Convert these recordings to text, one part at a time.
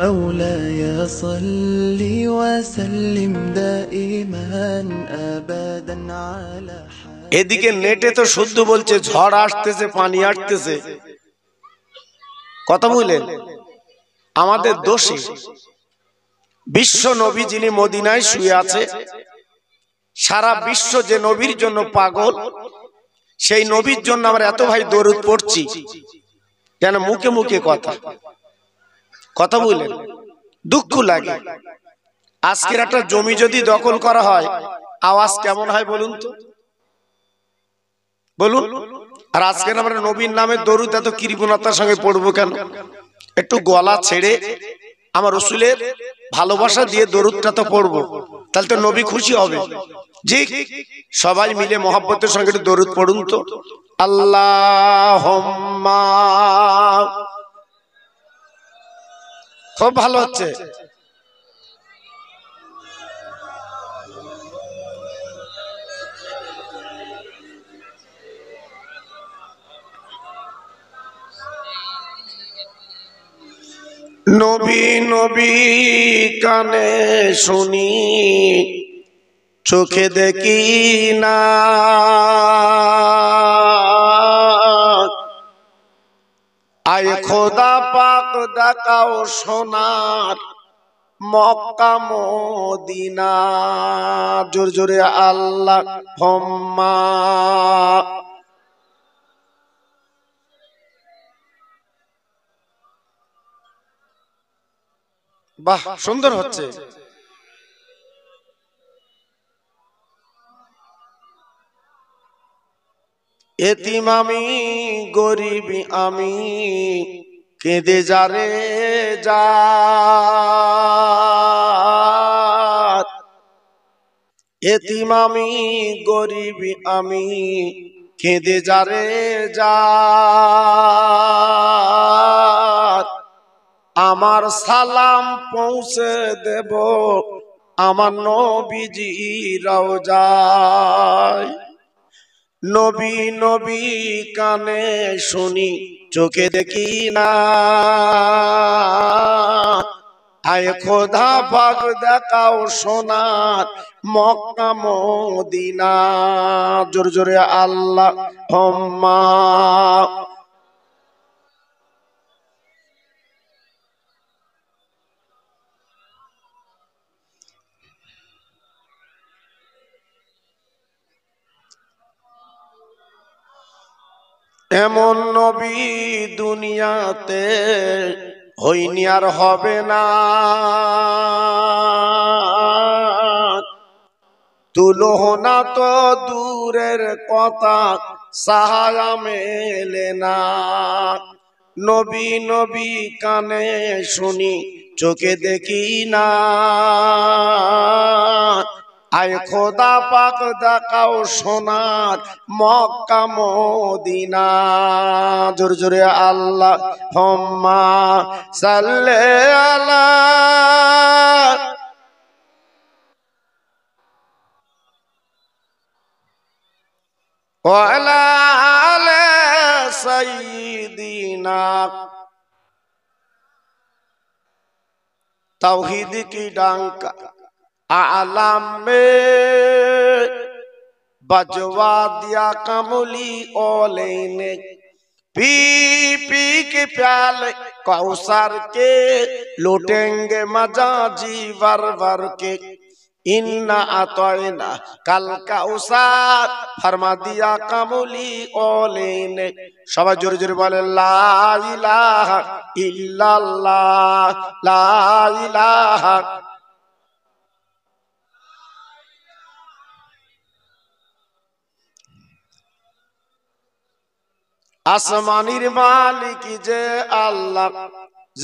مولاي صل وسلم دائما ابدا على এদিকে নেটে তো শুদ্ধ বলছে ঝড় আসতেছে পানি আসতেছে কথা বলেন আমাদের দোষে বিশ্ব নবী যিনি মদিনায় শুয়ে আছে সারা বিশ্ব যে নবীর জন্য পাগল সেই নবীর জন্য আমরা এত ভাই দরুদ পড়ছি যেন মুখে মুখে কথা কথা বললেন দুঃখ লাগে আজকের একটা জমি যদি দখল করা হয় আওয়াজ কেমন হয় বলুন তো বলুন আর আজকে আমরা নবীর নামে দরুদ এত কৃপণতার সঙ্গে পড়বো কেন একটু গলা ছেড়ে আমার রসুলের ভালোবাসা দিয়ে দরুদটা তো পড়বো তাহলে তো নবী খুশি হবে জি সবাই মিলে মহাব্বতের সঙ্গে একটু দরুদ পড়ুন তো আল্লাহ খুব ভালো হচ্ছে নবী নবী কানে শুনি চোখে দেখি না আয় খোদা পাক ডাকাও সোনার মক্কা মদিনা জোর জোরে আল্লাহ হম্মা বাহ সুন্দর হচ্ছে এতিম আমি গরিব আমি কেঁদে যারে যা এতিম আমি গরিব আমি কেঁদে যারে যা আমার সালাম পৌঁছে দেব আমার নবীজি রাও যায় নবী নবী কানে শুনি চোখে দেখি না আয় খোদা পাক দেখাও সোনার মক্কা মদিনা জোরে জোরে আল্লাহ হম্মা এমন নবী দুনিয়াতে হইনি আর হবে না তুলহনা তো দূরের কথা সাহারা মেলে না নবী নবী কানে শুনি চোখে দেখি না আয় খোদা পাক দেখাও সোনার মক্কা মদিনা জোরে জোরে আল্লাহ হম্মা সাল্লে আল্লাহ ওয়ালা আলা সাইয়্যিদিনা কি ডাঙ্কা আলামে বাজওয়া দিয়া কামলি ওলেনে पी पी के प्याल कौसर के लूटेंगे मजा जी वर वर के इन्ना अतोना कल कौसार फरमा दिया कमली ओले ने সবাই জোরে জোরে বলে লা ইলাহা ইল্লাল্লাহ লা ইলাহা আসমানির মালিক যে আল্লাহ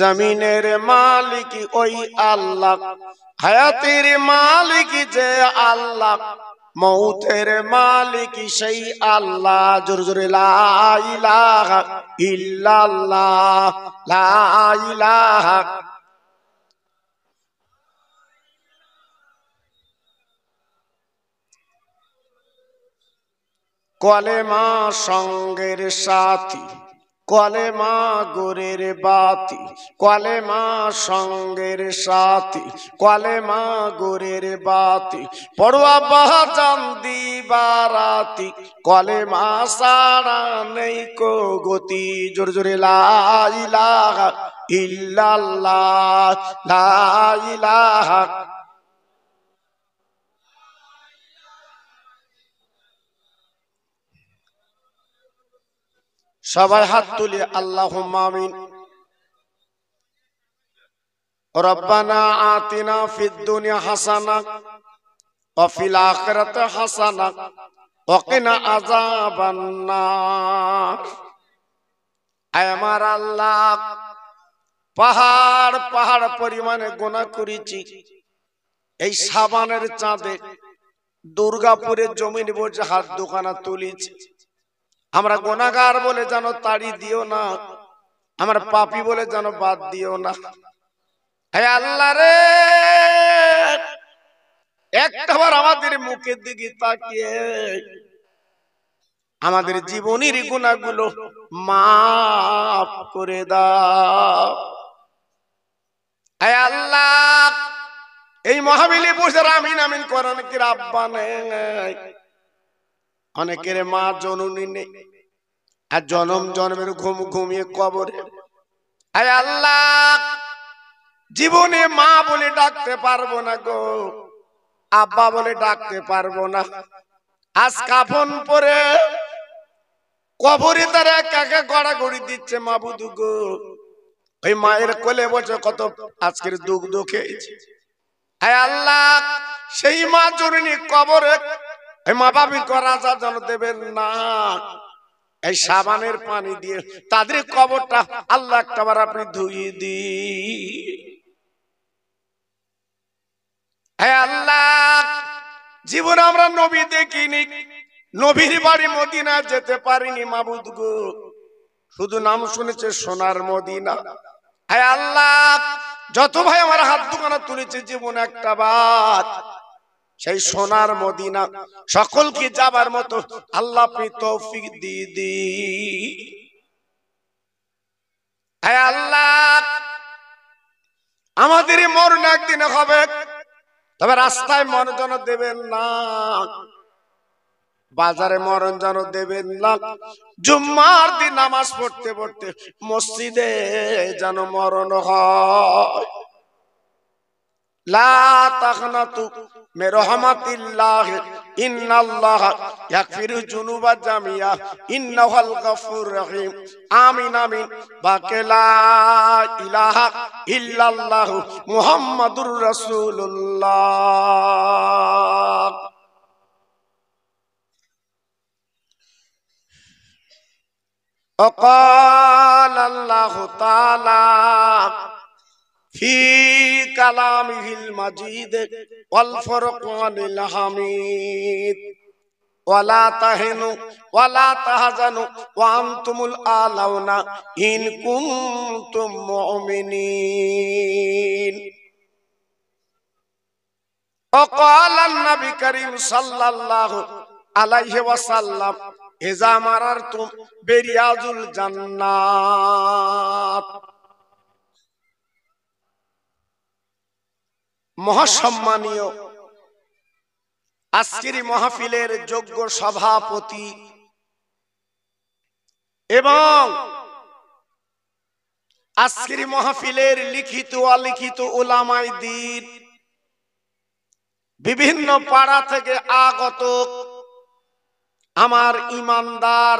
জমিনের মালিক ওই আল্লাহ হায়াতের মালিক যে আল্লাহ মৌতের মালিক সেই আল্লাহ জোর জোরে লাইলাহ ইল্লাল্লাহ লাহ মা সঙ্গের সাথী মা গোরের বাতি মা সঙ্গের সাথী মা গোরের বাতি পড়ুয়া বারাতি কলে মা সারা নেই কো গতি জোরে জোরে লাইলা ইল্লাল্লাহ লাইলা সবার হাত তুলে আল্লাহ আমিন রব্বানা আতিনা ফিদ হাসানা অফিল আখিরাতি হাসানা ওয়া কিনা আমার আল্লাহ পাহাড় পাহাড় পরিমাণে গোনা করেছি এই সাবানের চাঁদে দুর্গাপুরের জমিন বোঝা হাত দোকানা তুলেছি আমরা গোনাগার বলে জানো তাড়ি দিও না আমার পাপি বলে জানো বাদ দিও না হ্যাঁ আল্লাহ রে একটাবার আমাদের মুখের দিকে তাকিয়ে আমাদের জীবনের গুণাগুলো মাফ করে দাও হে আল্লাহ এই মহাবিলি বসে আমিন আমিন করেন কি রাব্বা নেই অনেকের মা জননী নেই আর জনম জন্মের ঘুম ঘুমিয়ে কবরে আয় আল্লাহ জীবনে মা বলে ডাকতে পারবো না গো আব্বা বলে ডাকতে পারবো না আজ কাফন পরে কবরে তারা কাকা গড়াগড়ি দিচ্ছে মা বুধু গো ওই মায়ের কোলে বসে কত আজকের দুঃখ দুঃখে আয় আল্লাহ সেই মা জরুরি কবরে দেবেন না এই সাবানের পানি দিয়ে তাদের কবরটা আল্লাহ আপনি ধুয়ে দি আল্লাহ জীবন আমরা নবী দেখিনি নবীর বাড়ি মদিনা যেতে পারিনি মাবুদ গো শুধু নাম শুনেছে সোনার মদিনা হ্যাঁ আল্লাহ যত ভাই আমার হাত দুখানা তুলেছে জীবন একটা বাদ সেই সোনার মদিনা সকলকে যাবার মতো আল্লাহ তৌফিক দিদি আল্লাহ আমাদের মরণ একদিন হবে তবে রাস্তায় মরণ যেন দেবেন না বাজারে মরণ যেন দেবেন না জুম্মার দিন নামাজ পড়তে পড়তে মসজিদে যেন মরণ হয় لا تخنتوا من رحمة الله إن الله يغفر الذنوب جميعا إنه الغفور الرحيم آمين آمين باقي لا إله إلا الله محمد رسول الله وقال الله تعالى في কালামিহিল মাজিদ ওয়াল ফরকানিল হামিদ ولا تهنوا ولا تحزنوا وانتم الاعلون ان كنتم مؤمنين وقال النبي كريم صلى الله عليه وسلم اذا مررتم برياض الجنات মহাসম্মানীয় আজকের মাহফিলের যোগ্য সভাপতি এবং আজকের মাহফিলের লিখিত অলিখিত ওলামাই দিন বিভিন্ন পাড়া থেকে আগত আমার ইমানদার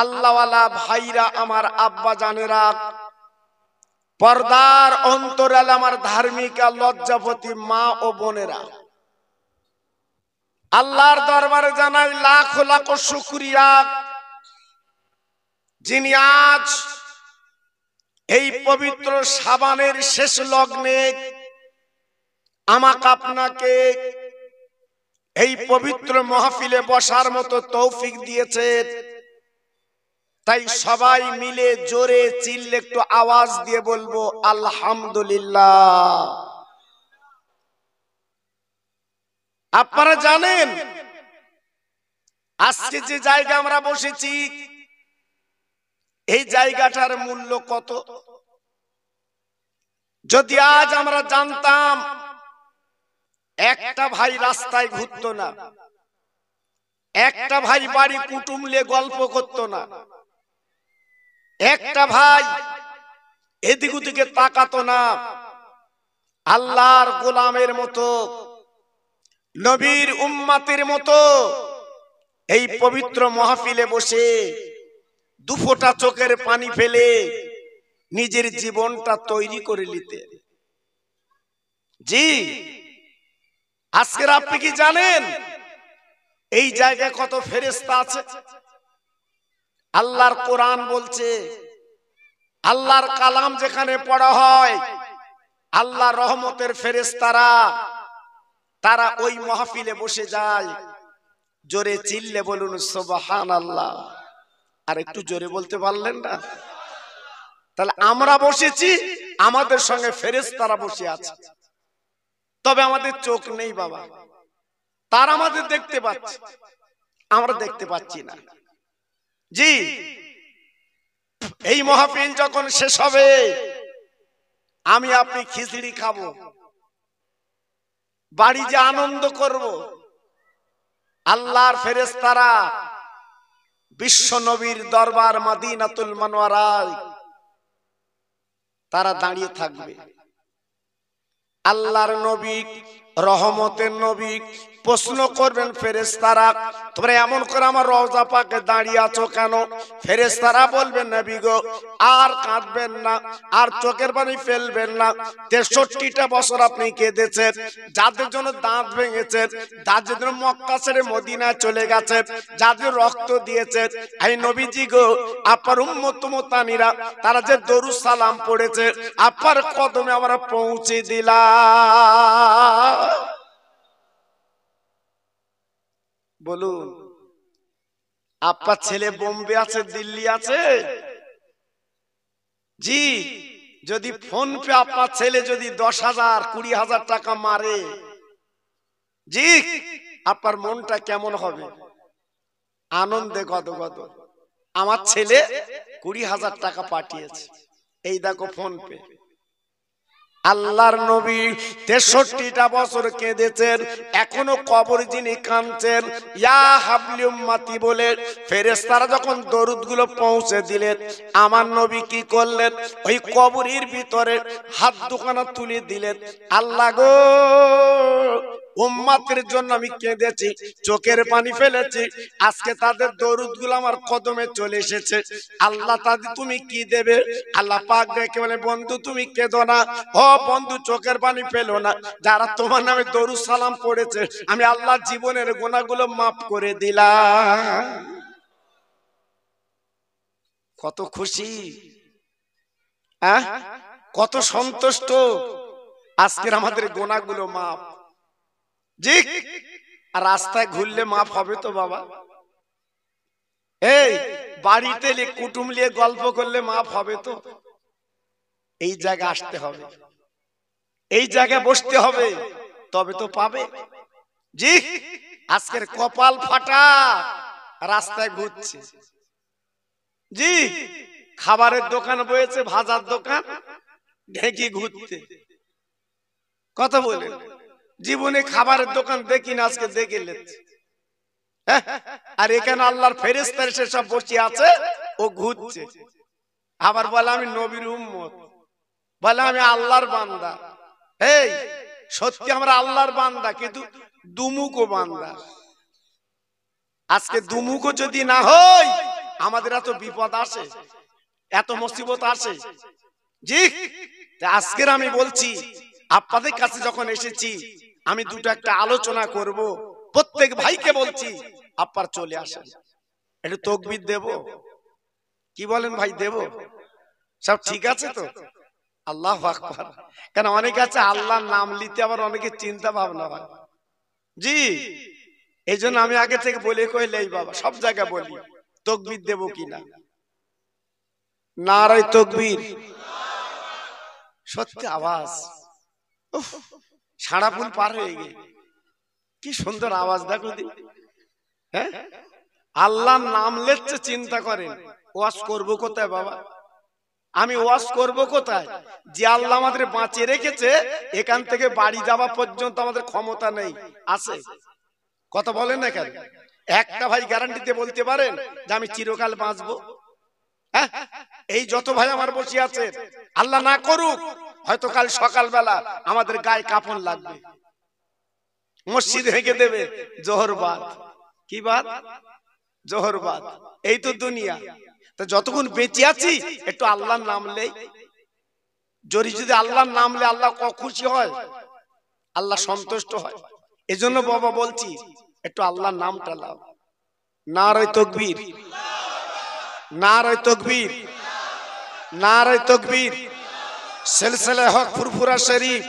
আল্লাহওয়ালা ভাইরা আমার আব্বা জানেরা পর্দার অন্তরাল আমার ধার্মিকা লজ্জাপতি মা ও বোনেরা আল্লাহর দরবারে জানাই লাখ লাখ শুক্রিয়া যিনি আজ এই পবিত্র সাবানের শেষ লগ্নে আমাকে আপনাকে এই পবিত্র মহাফিলে বসার মতো তৌফিক দিয়েছে তাই সবাই মিলে জোরে চিল্লে একটু আওয়াজ দিয়ে বলবো আলহামদুলিল্লাহ আপনারা জানেন আজকে যে জায়গা আমরা বসেছি এই জায়গাটার মূল্য কত যদি আজ আমরা জানতাম একটা ভাই রাস্তায় ঘুরত না একটা ভাই বাড়ি কুটুমলে গল্প করত না একটা ভাই এদিক ওদিকে তাকাতো না আল্লাহর গোলামের মতো নবীর উম্মাতের মতো এই পবিত্র মহাফিলে বসে দুফোটা চোখের পানি ফেলে নিজের জীবনটা তৈরি করে নিতে জি আজকের আপনি কি জানেন এই জায়গায় কত ফেরেস্তা আছে আল্লাহর কোরআন বলছে আল্লাহর কালাম যেখানে পড়া হয় আল্লাহ রহমতের ফেরেস্তারা তারা ওই মহাফিলে বসে যায় জোরে চিল্লে বলুন সোবাহান আল্লাহ আর একটু জোরে বলতে পারলেন না তাহলে আমরা বসেছি আমাদের সঙ্গে তারা বসে আছে তবে আমাদের চোখ নেই বাবা তার আমাদের দেখতে পাচ্ছে আমরা দেখতে পাচ্ছি না জি এই মহাপিল যখন শেষ হবে আমি আপনি খিচড়ি খাব বাড়ি যে আনন্দ করব আল্লাহর ফেরেস্তারা বিশ্ব নবীর দরবার মাদিনাতুল মানোয়ারায় তারা দাঁড়িয়ে থাকবে আল্লাহর নবী রহমতের নবী প্রশ্ন করবেন তারা তোমরা এমন করে আমার রওজা পাকে দাঁড়িয়ে আছো কেন তারা বলবেন নবী গো আর কাঁদবেন না আর চোখের পানি ফেলবেন না তেষট্টিটা বছর আপনি কেঁদেছেন যাদের জন্য দাঁত ভেঙেছে যাদের জন্য মক্কা ছেড়ে মদিনায় চলে গেছে যাদের রক্ত দিয়েছে এই নবীজি গো আপার উম্মত তারা যে দরু সালাম পড়েছে আপার কদমে আমরা পৌঁছে দিলাম বলুন আপনার ছেলে বোম্বে আছে দিল্লি আছে জি যদি ফোন পে আপনার ছেলে যদি দশ হাজার কুড়ি হাজার টাকা মারে জি আপনার মনটা কেমন হবে আনন্দে গদ গদ আমার ছেলে কুড়ি হাজার টাকা পাঠিয়েছে এই দেখো ফোন পে আল্লাহর নবী তেষট্টিটা বছর কেঁদেছেন এখনো কবর যিনি কাঁদছেন ইয়া হাবলিউম মাতি বলে ফেরেস্তারা যখন দরুদগুলো পৌঁছে দিলেন আমার নবী কি করলেন ওই কবরের ভিতরে হাত দুখানা তুলে দিলেন আল্লাহ গো উম্মাতের জন্য আমি কেঁদেছি চোখের পানি ফেলেছি আজকে তাদের দরুদ গুলো আমার কদমে চলে এসেছে আল্লাহ তাদের তুমি কি দেবে আল্লাহ পাক দেখে বলে বন্ধু তুমি কেঁদো না ও বন্ধু চোখের পানি ফেলো না যারা তোমার নামে দরুদ সালাম পড়েছে আমি আল্লাহ জীবনের গোনাগুলো মাফ করে দিলাম কত খুশি হ্যাঁ? কত সন্তুষ্ট আজকের আমাদের গোনাগুলো মাফ রাস্তায় ঘুরলে মাফ হবে তো বাবা এই বাড়িতে কুটুম নিয়ে গল্প করলে মাফ হবে তো এই জায়গা আসতে হবে এই জায়গায় বসতে হবে তবে তো পাবে জি আজকের কপাল ফাটা রাস্তায় ঘুরছে জি খাবারের দোকান বয়েছে ভাজার দোকান ঢেঁকি ঘুরতে কথা বলে জীবনে খাবারের দোকান দেখি না আজকে দেখে হ্যাঁ? আর এখানে আল্লাহর ফেরেস সে সব বসে আছে ও ঘুরছে আবার বলে আমি নবীর উম্মত বলে আমি আল্লাহর বান্দা এই সত্যি আমরা আল্লাহর বান্দা কিন্তু ও বান্দা আজকে দুমুকো যদি না হই আমাদের এত বিপদ আসে এত মুসিবত আসে জি আজকের আমি বলছি আপনাদের কাছে যখন এসেছি আমি দুটো একটা আলোচনা করব প্রত্যেক ভাইকে বলছি আপার চলে আসেন একটু তকবির দেব কি বলেন ভাই দেব সব ঠিক আছে তো আল্লাহ আকবর কেন অনেক আছে আল্লাহর নাম লিতে আবার অনেকে চিন্তা ভাবনা হয় জি এই জন্য আমি আগে থেকে বলে কইলেই বাবা সব জায়গায় বলি তকবির দেব কিনা নারায় তকবির সত্যি আওয়াজ সারা পুল পার হয়ে গে কি সুন্দর আওয়াজ দেখো দি হ্যাঁ, হ্যাঁ? আল্লাহর নাম লেচ্ছে চিন্তা করেন ওয়াজ করবো কোথায় বাবা আমি ওয়াজ করব কোথায় যে আল্লাহ আমাদের বাঁচিয়ে রেখেছে এখান থেকে বাড়ি যাওয়া পর্যন্ত আমাদের ক্ষমতা নেই আছে কথা বলেন না কেন একটা ভাই গ্যারান্টিতে বলতে পারেন যে আমি চিরকাল বাঁচবো হ্যাঁ? এই যত ভাই আমার বসে আছে আল্লাহ না করুক হয়তো কাল সকালবেলা আমাদের গায়ে কাপড় লাগবে মসজিদ হেঁকে দেবে জোহরবাদ কি বাদ জোহরবাদ এই তো দুনিয়া তো যতক্ষণ বেঁচে আছি একটু আল্লাহর নাম লেই জরি যদি আল্লাহর নাম লে আল্লাহ খুশি হয় আল্লাহ সন্তুষ্ট হয় এজন্য বাবা বলছি একটু আল্লাহর নামটা লাও না রয় তকবীর না রয় তকবীর না রয় তকবীর সিলসিলে হক ফুরফুরা শরীফ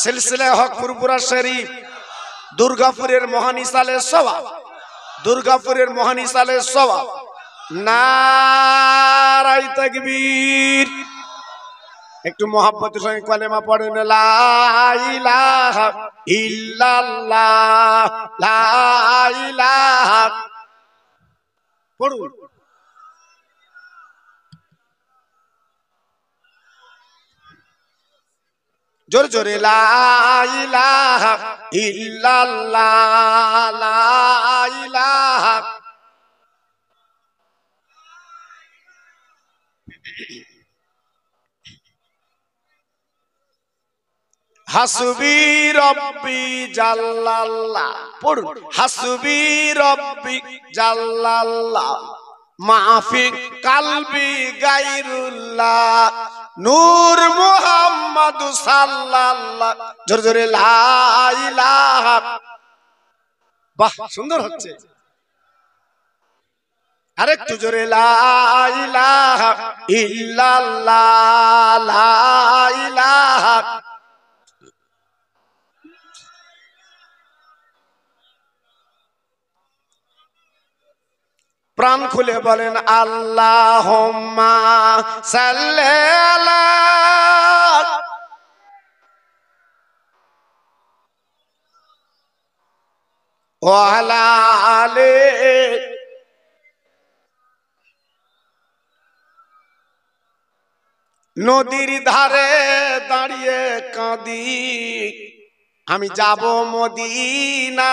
সিলসিলে হক ফুরফুরা শরীফ দুর্গাপুরের মহানিসালে সবা দুর্গাপুরের মহানিসালে সবা নারাই তাকবীর একটু মহাব্বতের সঙ্গে কলেমা পড়েন লাইলাহ ইল্লাল্লাহ লাইলাহ পড়ুন জোরে জোরে হাসুবি রব্বি জাল্লাল্লাহ পড়ুন হাসুবি রব্বি জাল্লাল্লাহ মাফিক কালবি গায়রুল্লাহ নূর মোহাম্মদ সাল্লাল্লাহ জোরে জোরে লাইলাহা বাহ সুন্দর হচ্ছে আরেকটু জোরে লাইলাহা ইল্লাল্লাহ লাইলাহা প্রাণ খুলে বলেন আল্লাহ নদীর ধারে দাঁড়িয়ে কাঁদি আমি যাব মদিনা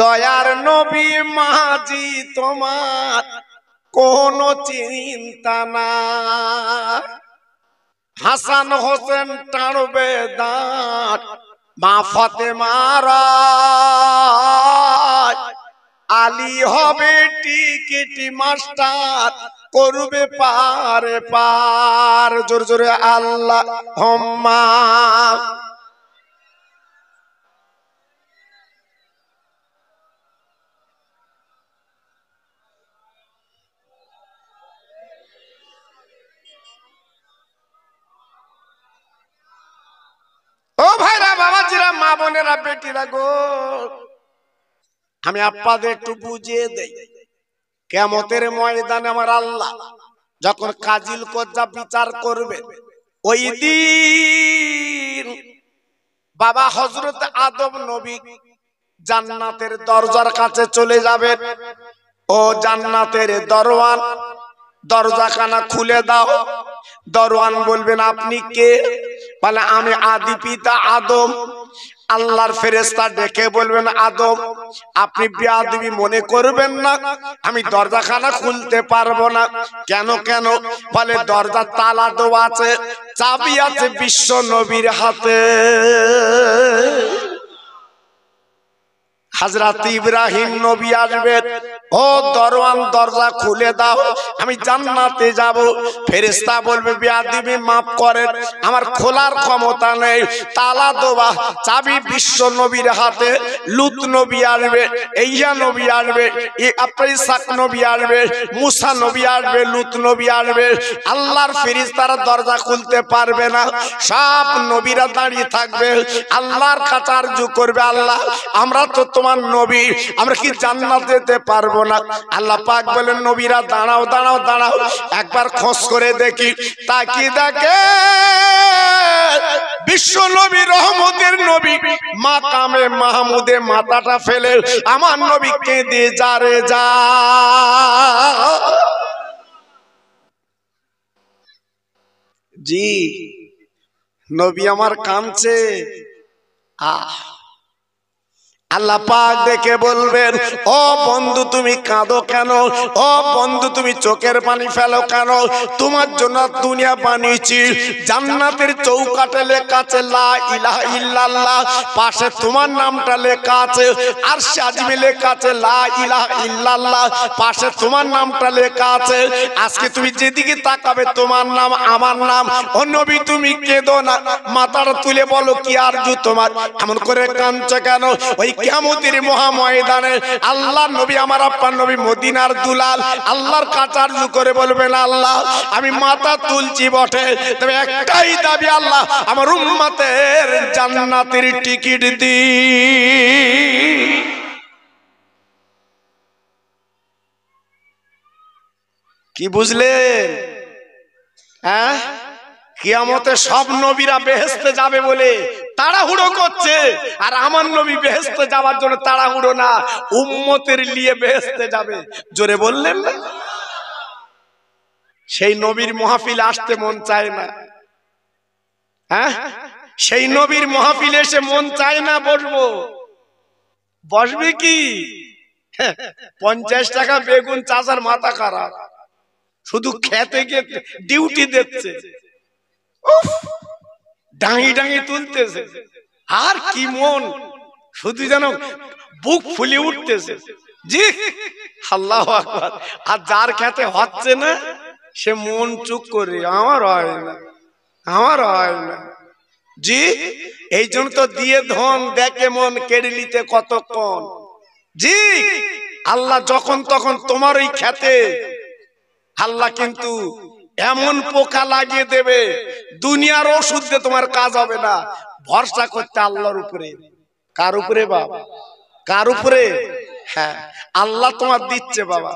দয়ার নবী মাঝি তোমার কোন চিন্তা না হাসান হোসেন টানবে দাঁত মা ফতে মারা আলী হবে টিকিটি মাস্টার করবে পারে পার জোর জোরে আল্লাহ হম্মা ও ভাইরা বাবা জিরা মা বোনেরা বেটিরা গো আমি আপনাদের একটু বুঝিয়ে দেই কেমতের ময়দানে আমার আল্লাহ যখন কাজিল কজ্জা বিচার করবে ওই দিন বাবা হজরত আদম নবী জান্নাতের দরজার কাছে চলে যাবে ও জান্নাতের দরওয়ান দরজাখানা খুলে দাও দরওয়ান বলবেন আপনি কে বলে আমি আদি পিতা আদম আল্লাহর ফেরেস্তা ডেকে বলবেন আদম আপনি বেয়াদবি মনে করবেন না আমি দরজাখানা খুলতে পারবো না কেন কেন বলে দরজা তালা দেওয়া আছে চাবি আছে বিশ্ব নবীর হাতে হাজরাত ইব্রাহিম নবী আসবেন ও দরওয়ান দরজা খুলে দাও আমি জান্নাতে যাব ফেরেশতা বলবে বিয়াদিবি maaf করেন আমার খোলার ক্ষমতা নেই তালা দোবা চাবি বিশ্ব নবীর হাতে লুত নবী আসবে এইয়া নবী আসবে ইসাক নবী আসবে মুসা নবী আসবে লুত নবী আসবে আল্লাহর ফেরেশতারা দরজা খুলতে পারবে না সব নবীরা দাঁড়িয়ে থাকবে আল্লাহর কাছে আরজু করবে আল্লাহ আমরা তো তোমার নবী আমরা কি জান্নাত যেতে পারবো না আল্লাহ পাক বলেন নবীরা দাঁড়াও দাঁড়াও দাঁড়াও একবার খোঁজ করে দেখি তাকি দেখে বিশ্ব নবী রহমতের নবী মাকামে মাহমুদে মাথাটা ফেলে আমার নবী কেঁদে যারে যা জি নবী আমার কাঁদছে আহ আল্লাহ পাক দেখে বলবেন ও বন্ধু তুমি কাঁদো কেন ও বন্ধু তুমি চোখের পানি ফেলো কেন তোমার জন্য দুনিয়া বানিয়েছি জান্নাতের চৌকাটে লেখা আছে লা ইলাহা ইল্লাল্লাহ পাশে তোমার নামটা লেখা আছে আর সাজমি লেখা আছে লা ইলাহা ইল্লাল্লাহ পাশে তোমার নামটা লেখা আছে আজকে তুমি যেদিকে তাকাবে তোমার নাম আমার নাম ও নবী তুমি কেঁদো না মাথাটা তুলে বলো কি আরজু তোমার এমন করে কাঁদছ কেন ওই কিয়ামতের মহা ময়দানে আল্লাহ নবী আমার আপ্পার নবী মদিনার দুলাল আল্লাহর কাচার্য করে বলবেন আল্লাহ আমি মাথা তুলছি বটে তবে একটাই দাবি আল্লাহ আমার উম্মাতের জান্নাতের টিকিট দি কি বুঝলে হ্যাঁ কিয়ামতে সব নবীরা বেহেস্তে যাবে বলে তাড়াহুড়ো করছে আর আমার নবী বেহেস্তে যাওয়ার জন্য তাড়াহুড়ো না উম্মতের লিয়ে বেহেস্তে যাবে জোরে বললেন না সেই নবীর মহাফিল আসতে মন চায় না হ্যাঁ সেই নবীর মহাফিল এসে মন চায় না বসবো বসবে কি হ্যাঁ, পঞ্চাশ টাকা বেগুন চাষার মাথা খারাপ শুধু খেতে গিয়ে ডিউটি দেখছে ডাঙি ডাঙি তুলতেছে আর কি মন শুধু যেন বুক ফুলি উঠতেছে জি আল্লাহ আর যার খেতে হচ্ছে না সে মন চুপ করে আমার হয় না আমার হয় না জি এই জন্য তো দিয়ে ধন দেখে মন কেড়ে নিতে কতক্ষণ জি আল্লাহ যখন তখন তোমার ওই খেতে আল্লাহ কিন্তু এমন পোকা লাগিয়ে দেবে দুনিয়ার ওষুধ দিয়ে তোমার কাজ হবে না ভরসা করতে আল্লাহর উপরে কার উপরে বাবা কার উপরে হ্যাঁ আল্লাহ তোমার দিচ্ছে বাবা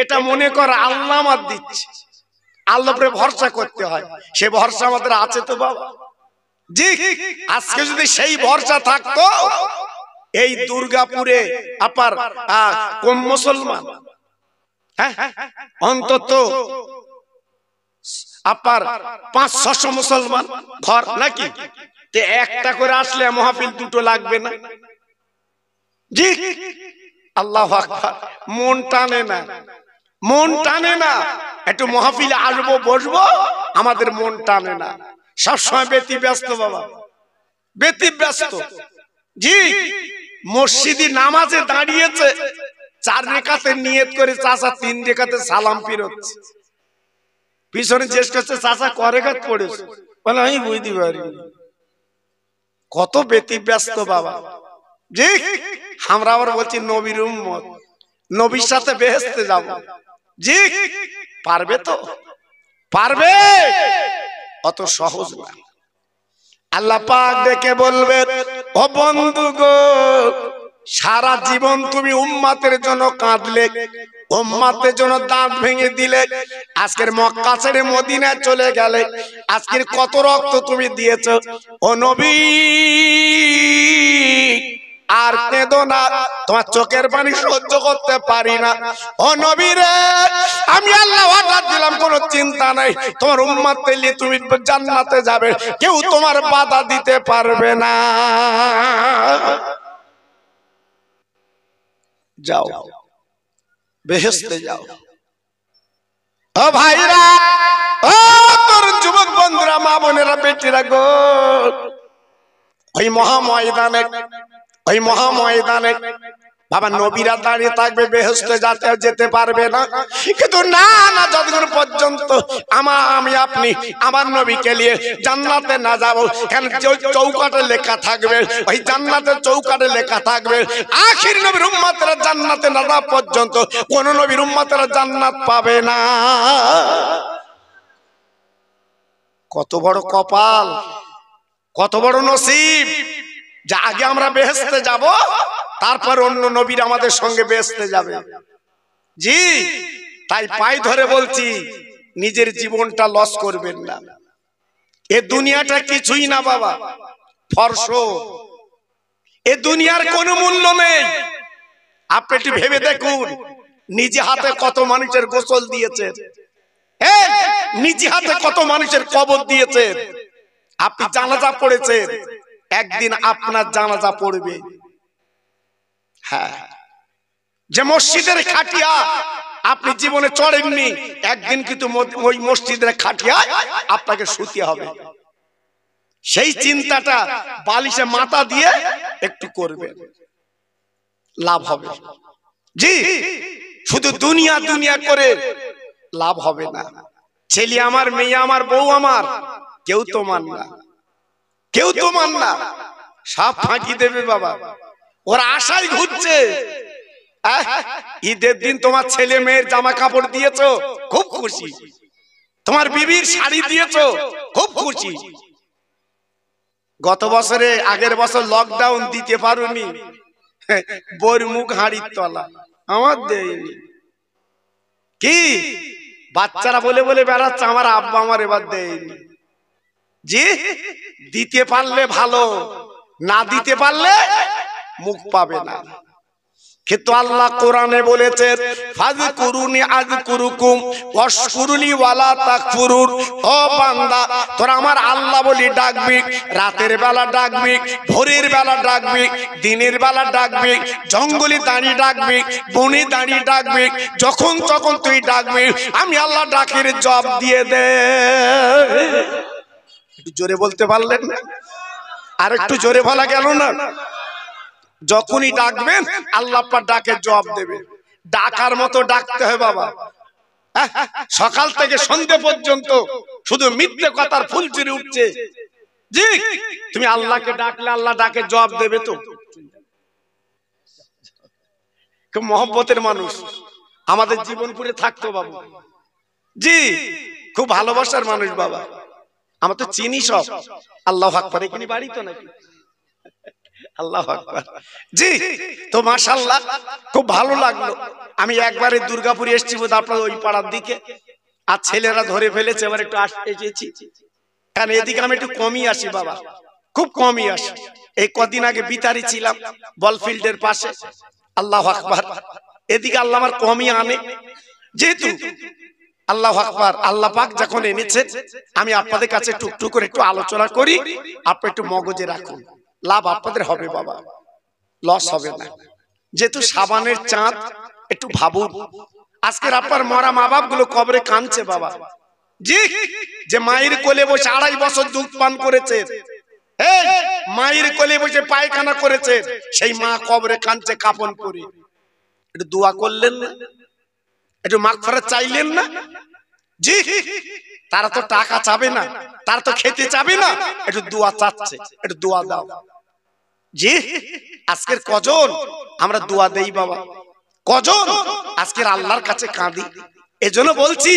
এটা মনে কর আল্লাহ আমার দিচ্ছে আল্লাহ উপরে ভরসা করতে হয় সে ভরসা আমাদের আছে তো বাবা জি আজকে যদি সেই ভরসা থাকতো এই দুর্গাপুরে আপার কম মুসলমান হ্যাঁ অন্তত আপার পাঁচ ছশ মুসলমান ঘর নাকি একটা করে আসলে মহাফিল দুটো লাগবে না জি আল্লাহ মন টানে না মন টানে না একটু মহাফিলে আসবো বসবো আমাদের মন টানে না সবসময় ব্যতি ব্যস্ত বাবা ব্যতি ব্যস্ত জি মসজিদি নামাজে দাঁড়িয়েছে চার রেখাতে নিয়ত করে চাষা তিন রেখাতে সালাম ফিরোচ্ছে পিছনে জিজ্ঞেস করছে চাচা করে কাজ পড়েছে বলে আমি বুঝতে পারি কত ব্যতি ব্যস্ত বাবা জি আমরা আবার বলছি নবীর উম্মত নবীর সাথে বেহেস্তে যাব জি পারবে তো পারবে অত সহজ না আল্লাহ পাক দেখে বলবে ও বন্ধু গো সারা জীবন তুমি উম্মাতের জন্য কাঁদলে উম্মাতের জন্য দাঁত ভেঙে দিলে আজকের মক্কা ছেড়ে মদিনায় চলে গেলে আজকের কত রক্ত তুমি দিয়েছো ও নবী আর কেঁদো না তোমার চোখের পানি সহ্য করতে পারি না ও নবীরে আমি আল্লাহ অর্ডার দিলাম কোনো চিন্তা নাই তোমার উম্মাদ তেলি তুমি জান্নাতে যাবে কেউ তোমার বাধা দিতে পারবে না যাও বেহেস্তে যাও ও ভাইরা ও তোর যুবক বন্ধুরা মা বোনেরা বেটিরা গো ওই মহা ময়দানে ওই মহা ময়দানে বাবা নবীরা দাঁড়িয়ে থাকবে বেহস্তে যাতে যেতে পারবে না কিন্তু না না যতক্ষণ আমার আমি আপনি আমার নবীকে নিয়ে জান্নাতে না যাবো কেন চৌকাটে লেখা থাকবে ওই জান্নাতে চৌকাটে লেখা থাকবে আখির নবীর উম্মাতেরা জান্নাতে না যাওয়া পর্যন্ত কোন নবীর উম্মাতেরা জান্নাত পাবে না কত বড় কপাল কত বড় নসিব যা আগে আমরা বেহেস্তে যাব তারপর অন্য নবীর আমাদের সঙ্গে বেহেস্তে যাবে জি তাই পাই ধরে বলছি নিজের জীবনটা লস করবেন না এ দুনিয়াটা কিছুই না বাবা ফর্স এ দুনিয়ার কোনো মূল্য নেই আপনি একটু ভেবে দেখুন নিজে হাতে কত মানুষের গোসল দিয়েছেন নিজে হাতে কত মানুষের কবর দিয়েছে আপনি জানাজা পড়েছেন একদিন আপনার জানাজা পড়বে হ্যাঁ যে মসজিদের খাটিয়া আপনি জীবনে চড়েননি একদিন কিন্তু ওই মসজিদের খাটিয়ায় আপনাকে সুতি হবে সেই চিন্তাটা বালিশে মাথা দিয়ে একটু করবে লাভ হবে জি শুধু দুনিয়া দুনিয়া করে লাভ হবে না ছেলে আমার মেয়ে আমার বউ আমার কেউ মান না কেউ মান না সব ফাঁকি দেবে বাবা ওরা আশায় ঘুরছে ঈদের দিন তোমার ছেলে মেয়ের জামা কাপড় দিয়েছ খুব খুশি তোমার বিবির শাড়ি দিয়েছ খুব খুশি গত বছরে আগের বছর লকডাউন দিতে পারুনি বইর মুখ হাঁড়ির তলা আমার দেয়নি কি বাচ্চারা বলে বলে বেড়াচ্ছে আমার আব্বা আমার এবার দেয়নি জি দিতে পারলে ভালো না দিতে পারলে মুখ পাবে না কিন্তু আল্লাহ কোরআনে বলেছে ফাজ কুরুনি আজ কুরুকুম অশকুরুনি ওয়ালা তাকফুরুন ও বান্দা তোরা আমার আল্লাহ বলি ডাকবি রাতের বেলা ডাকবি ভোরের বেলা ডাকবি দিনের বেলা ডাকবি জঙ্গলি দাঁড়ি ডাকবি বনি দাঁড়ি ডাকবি যখন তখন তুই ডাকবি আমি আল্লাহ ডাকের জব দিয়ে দে একটু জোরে বলতে পারলেন না আর একটু জোরে বলা গেল না যখনই ডাকবেন আল্লাহ ডাকে জবাব দেবে ডাকার মতো ডাকতে হবে বাবা হ্যাঁ, সকাল থেকে সন্ধে পর্যন্ত শুধু মিথ্যে কথার ফুল চিরে উঠছে জি তুমি আল্লাহকে ডাকলে আল্লাহ ডাকে জবাব দেবে তো মহব্বতের মানুষ আমাদের জীবনপুরে থাকতো বাবু জি খুব ভালোবাসার মানুষ বাবা আমার তো চিনি সব আল্লাহ হাক পরে বাড়ি তো নাকি একবারে দুর্গাপুরে আপনার ওই পাড়ার দিকে আর ছেলেরা ধরে একটু কমই আসি বাবা খুব কমই আসি এই কদিন আগে বিতারি ছিলাম বল ফিল্ডের পাশে আল্লাহ আকবর এদিকে আল্লাহ আমার কমই আনে যেহেতু আল্লাহ আকবর আল্লাহ পাক যখন এনেছে আমি আপনাদের কাছে টুকটুক করে একটু আলোচনা করি আপনি একটু মগজে রাখুন লাভ আপনাদের হবে বাবা লস হবে না যেহেতু সাবানের চাঁদ একটু ভাবুন আজকের আপনার মরা মা বাপ গুলো কবরে কানছে বাবা জি যে মায়ের কোলে বসে আড়াই বছর দুধ পান করেছে মায়ের কোলে বসে পায়খানা করেছে সেই মা কবরে কানছে কাপন করে একটু দোয়া করলেন না একটু মাখ ফেরা চাইলেন না জি তারা তো টাকা চাবে না তারা তো খেতে চাবে না একটু দোয়া চাচ্ছে একটু দোয়া দাও জি আজকের কজন আমরা দোয়া দেই বাবা কজন আজকের আল্লাহর কাছে কাঁদি এজন্য বলছি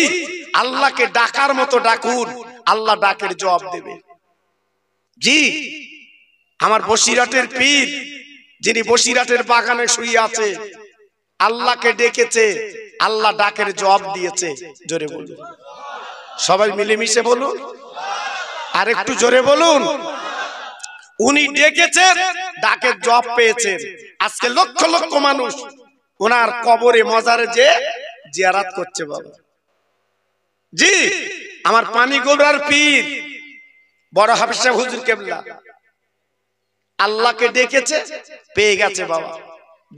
আল্লাহকে ডাকার মতো ডাকুন আল্লাহ ডাকের জবাব দেবে জি আমার বসিরাটের পীর যিনি বসিরাটের বাগানে শুয়ে আছে আল্লাহকে ডেকেছে আল্লাহ ডাকের জবাব দিয়েছে জোরে বলুন সবাই মিলেমিশে বলুন আর একটু জোরে বলুন উনি ডেকেছেন ডাকে জব পেয়েছেন আজকে লক্ষ লক্ষ মানুষ ওনার কবরে মজারে যে জিয়ারাত করছে বাবা জি আমার পানি গোবরার পীর বড় হাফিজ সাহেব হুজুর কেবলা আল্লাহকে ডেকেছে পেয়ে গেছে বাবা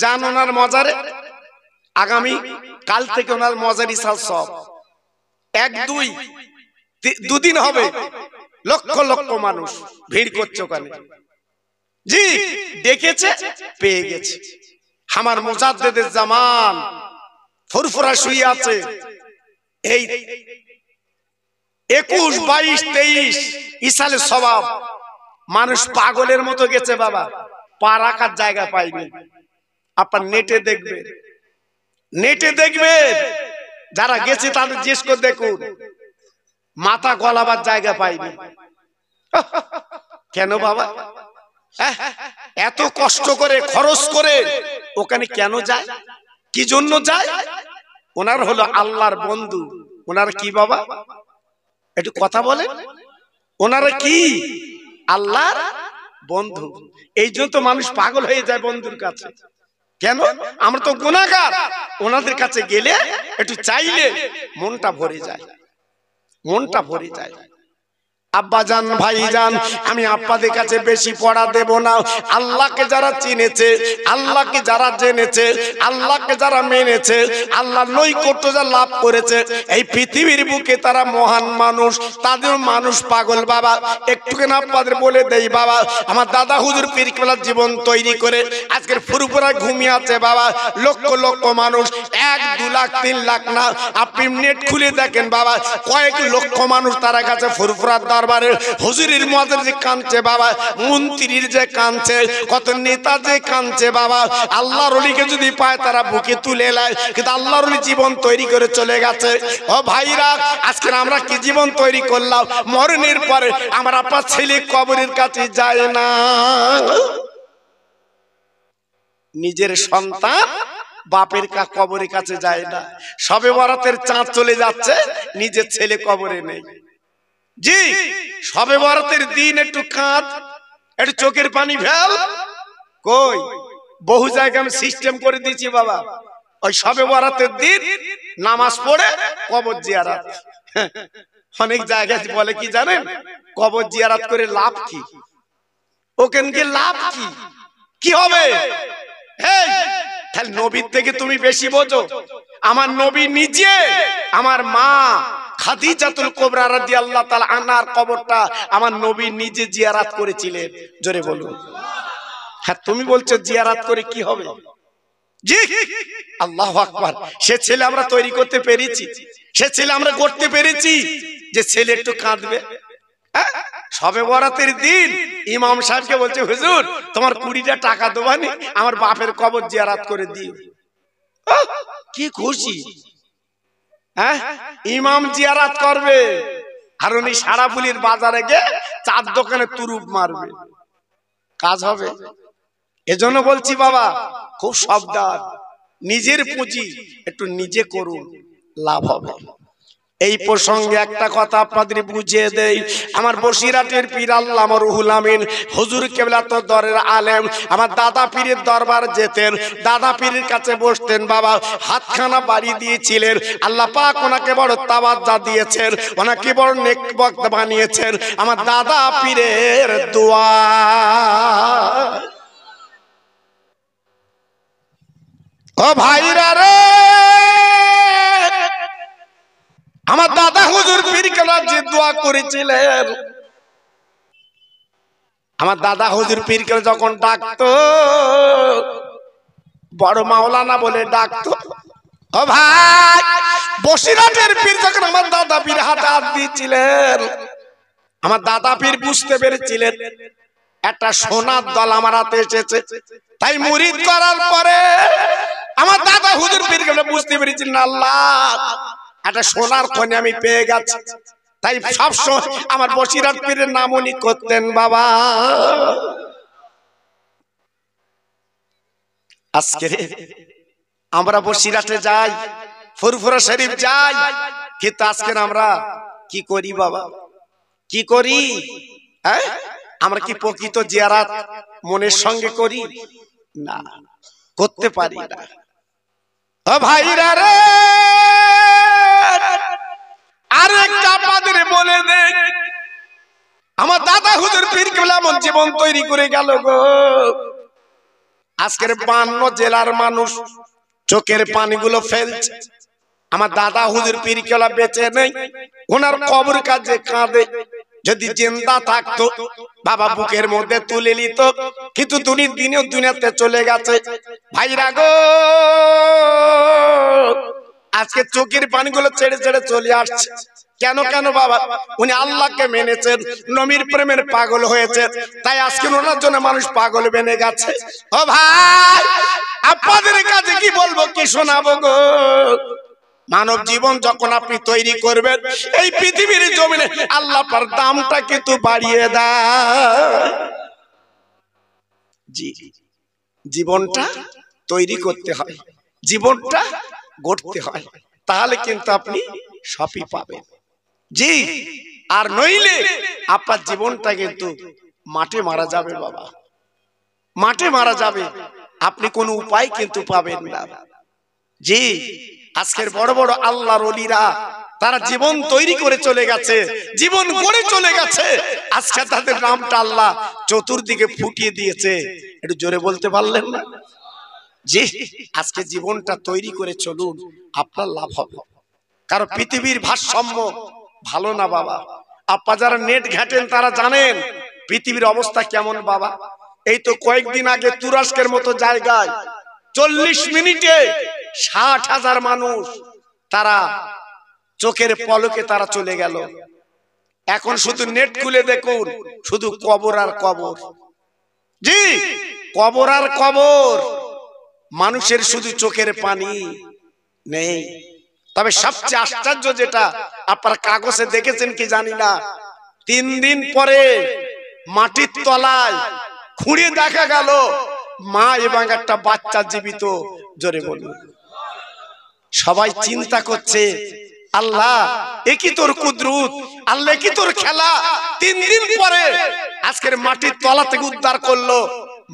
যান ওনার মজারে আগামী কাল থেকে ওনার মজারি সাল সব এক দুই দুদিন হবে লক্ষ লক্ষ মানুষ ভিড় করছে ওখানে জি ডেকেছে পেয়ে গেছে আমার মোজাদ্দেদের জামান ফুরফুরা শুয়ে আছে এই একুশ বাইশ তেইশ ইসালের স্বভাব মানুষ পাগলের মতো গেছে বাবা পা রাখার জায়গা পাইনি আপনার নেটে দেখবে নেটে দেখবে যারা গেছে তাদের জিজ্ঞেস করে দেখুন মাথা গলাবার জায়গা পাইবে কেন বাবা হ্যাঁ, হ্যাঁ, হ্যাঁ, এত কষ্ট করে খরচ করে ওখানে কেন যায় কি জন্য যায় ওনার হলো আল্লাহর বন্ধু ওনার কি বাবা একটু কথা বলে ওনারা কি আল্লাহর বন্ধু এই জন্য তো মানুষ পাগল হয়ে যায় বন্ধুর কাছে কেন আমরা তো গুণাগার ওনাদের কাছে গেলে একটু চাইলে মনটা ভরে যায় মনটা ভরে যায় যান ভাই যান আমি আপনাদের কাছে বেশি পড়া দেব না আল্লাহকে যারা চিনেছে আল্লাহকে যারা জেনেছে আল্লাহকে যারা মেনেছে আল্লাহ নৈকট্য যা লাভ করেছে এই পৃথিবীর বুকে তারা মহান মানুষ তাদের মানুষ পাগল বাবা একটুকে না আপনাদের বলে দেই বাবা আমার দাদা হুজুর পিরিকলার জীবন তৈরি করে আজকের ফুরুপুরায় ঘুমিয়ে আছে বাবা লক্ষ লক্ষ মানুষ এক দু লাখ তিন লাখ না আপনি নেট খুলে দেখেন বাবা কয়েক লক্ষ মানুষ তারা কাছে ফুরফুরার দ্বার দরবারে হুজুরির মজের যে কাঁদছে বাবা মন্ত্রীর যে কাঁদছে কত নেতা যে কাঁদছে বাবা আল্লাহ রলিকে যদি পায় তারা বুকে তুলে নেয় কিন্তু আল্লাহ রলি জীবন তৈরি করে চলে গেছে ও ভাইরা আজকে আমরা কি জীবন তৈরি করলাম মরণের পরে আমার আপনার ছেলে কবরের কাছে যায় না নিজের সন্তান বাপের কা কবরের কাছে যায় না সবে বরাতের চাঁদ চলে যাচ্ছে নিজের ছেলে কবরে নেই জি সবে বরাতের দিন একটু কাঁদ একটু চোখের পানি ফেল কই বহু জায়গায় আমি সিস্টেম করে দিয়েছি বাবা ওই সবে বরাতের দিন নামাজ পড়ে কবর জিয়ারাত অনেক জায়গায় বলে কি জানেন কবর জিয়ারাত করে লাভ কি ওখান গিয়ে লাভ কি কি হবে তাহলে নবীর থেকে তুমি বেশি বোঝো আমার নবী নিজে আমার মা খাদিজাতুল কোবরা আল্লাহ তালা আনার কবরটা আমার নবী নিজে জিয়ারাত করেছিলেন জোরে বলুন হ্যাঁ তুমি বলছো জিয়ারাত করে কি হবে আল্লাহ সে ছেলে আমরা তৈরি করতে পেরেছি সে ছেলে আমরা করতে পেরেছি যে ছেলে একটু কাঁদবে হ্যাঁ? সবে বরাতের দিন ইমাম সাহেবকে বলছে হুজুর তোমার কুড়িটা টাকা দোবানি আমার বাপের কবর জিয়ারাত করে দিও কি খুশি হ্যাঁ ইমাম জিয়ারাত করবে আর উনি সারাপুলির বাজারে গিয়ে চার দোকানে তুরুপ মারবে কাজ হবে এজন্য বলছি বাবা খুব সাবধান নিজের পুঁজি একটু নিজে করুন লাভ হবে এই প্রসঙ্গে একটা কথা আপনাদের বুঝিয়ে দেই আমার বসিরাটের পীর আল্লাহ আমার রুহুল আমিন হুজুর কেবলা তো দরের আলেম আমার দাদা পীরের দরবার যেতেন দাদা পীরের কাছে বসতেন বাবা হাতখানা বাড়ি দিয়েছিলেন আল্লাহ পাক ওনাকে বড় তাবাজ্জা দিয়েছেন ওনাকে বড় নেক বক্তা বানিয়েছেন আমার দাদা পীরের দোয়া ও ভাইরা রে আমার দাদা হুজুর পীর যে দোয়া করেছিলেন আমার দাদা হুজুর পীরকে যখন ডাকতো বড় মাওলানা বলে ডাকত ও ভাই পীর যখন আমার দাদা পীর হাতে হাত দিয়েছিলেন আমার দাদা পীর বুঝতে পেরেছিলেন একটা সোনার দল আমার হাতে এসেছে তাই মুরিদ করার পরে আমার দাদা হুজুর পীর বুঝতে পেরেছিলেন আল্লাহ একটা সোনার কনে আমি পেয়ে গেছি তাই সবসময় আমার বসিরাট পীরের নাম উনি করতেন বাবা আজকে আমরা বসিরাটে যাই ফুরফুরা শরীফ যাই কিন্তু আজকে আমরা কি করি বাবা কি করি হ্যাঁ আমরা কি প্রকৃত জিয়ারাত মনের সঙ্গে করি না করতে পারি না ভাইরা রে আর একটা বলে দেয় আমার দাদা হুজুর পীর কেমন জীবন তৈরি করে গেল গো আজকের বান্ন জেলার মানুষ চোখের পানিগুলো ফেলছে আমার দাদা হুজুর পীর কেলা বেঁচে নেই ওনার কবর কাজে কাঁদে যদি চিন্তা থাকতো বাবা বুকের মধ্যে তুলে নিত কিন্তু দুনির দিনেও দুনিয়াতে চলে গেছে ভাইরা গো আজকে চোখের পানিগুলো ছেড়ে ছেড়ে চলে আসছে কেন কেন বাবা উনি আল্লাহকে মেনেছেন নমির প্রেমের পাগল হয়েছে তাই আজকে ওনার জন্য মানুষ পাগল বেনে গেছে ও ভাই আপনাদের কাছে কি বলবো কি শোনাবো গো মানব জীবন যখন আপনি তৈরি করবেন এই পৃথিবীর জমিনে আল্লাহ পর দামটা কিন্তু বাড়িয়ে দা জি জীবনটা তৈরি করতে হয় জীবনটা গড়তে হয় তাহলে কিন্তু আপনি সফি পাবেন জি আর নইলে আপনার জীবনটা কিন্তু মাঠে মারা যাবে বাবা মাঠে মারা যাবে আপনি কোনো উপায় কিন্তু পাবেন না জি আজকের বড় বড় আল্লাহ রলিরা তারা জীবন তৈরি করে চলে গেছে জীবন করে চলে গেছে আজকে তাদের নামটা আল্লাহ চতুর্দিকে ফুটিয়ে দিয়েছে একটু জোরে বলতে পারলেন না জি আজকে জীবনটা তৈরি করে চলুন আপনার লাভ হবে কারণ পৃথিবীর ভারসাম্য ভালো না বাবা আপা যারা নেট ঘাটেন তারা জানেন পৃথিবীর অবস্থা কেমন বাবা এই তো কয়েকদিন আগে তুরস্কের মতো জায়গায় চল্লিশ মিনিটে ষাট হাজার মানুষ তারা চোখের পলকে তারা চলে গেল এখন শুধু নেট খুলে দেখুন শুধু কবর আর কবর জি কবর আর কবর মানুষের শুধু চোখের পানি নেই তবে সবচেয়ে আশ্চর্য যেটা আপনার কাগজে দেখেছেন কি জানি না তিন দিন পরে মাটির তলায় খুঁড়ে দেখা গেল মা এবং একটা বাচ্চা জীবিত জোরে বলল সবাই চিন্তা করছে আল্লাহ একই তোর কুদরুত আল্লাহ কি তোর খেলা তিন দিন পরে আজকের মাটির তলা থেকে উদ্ধার করলো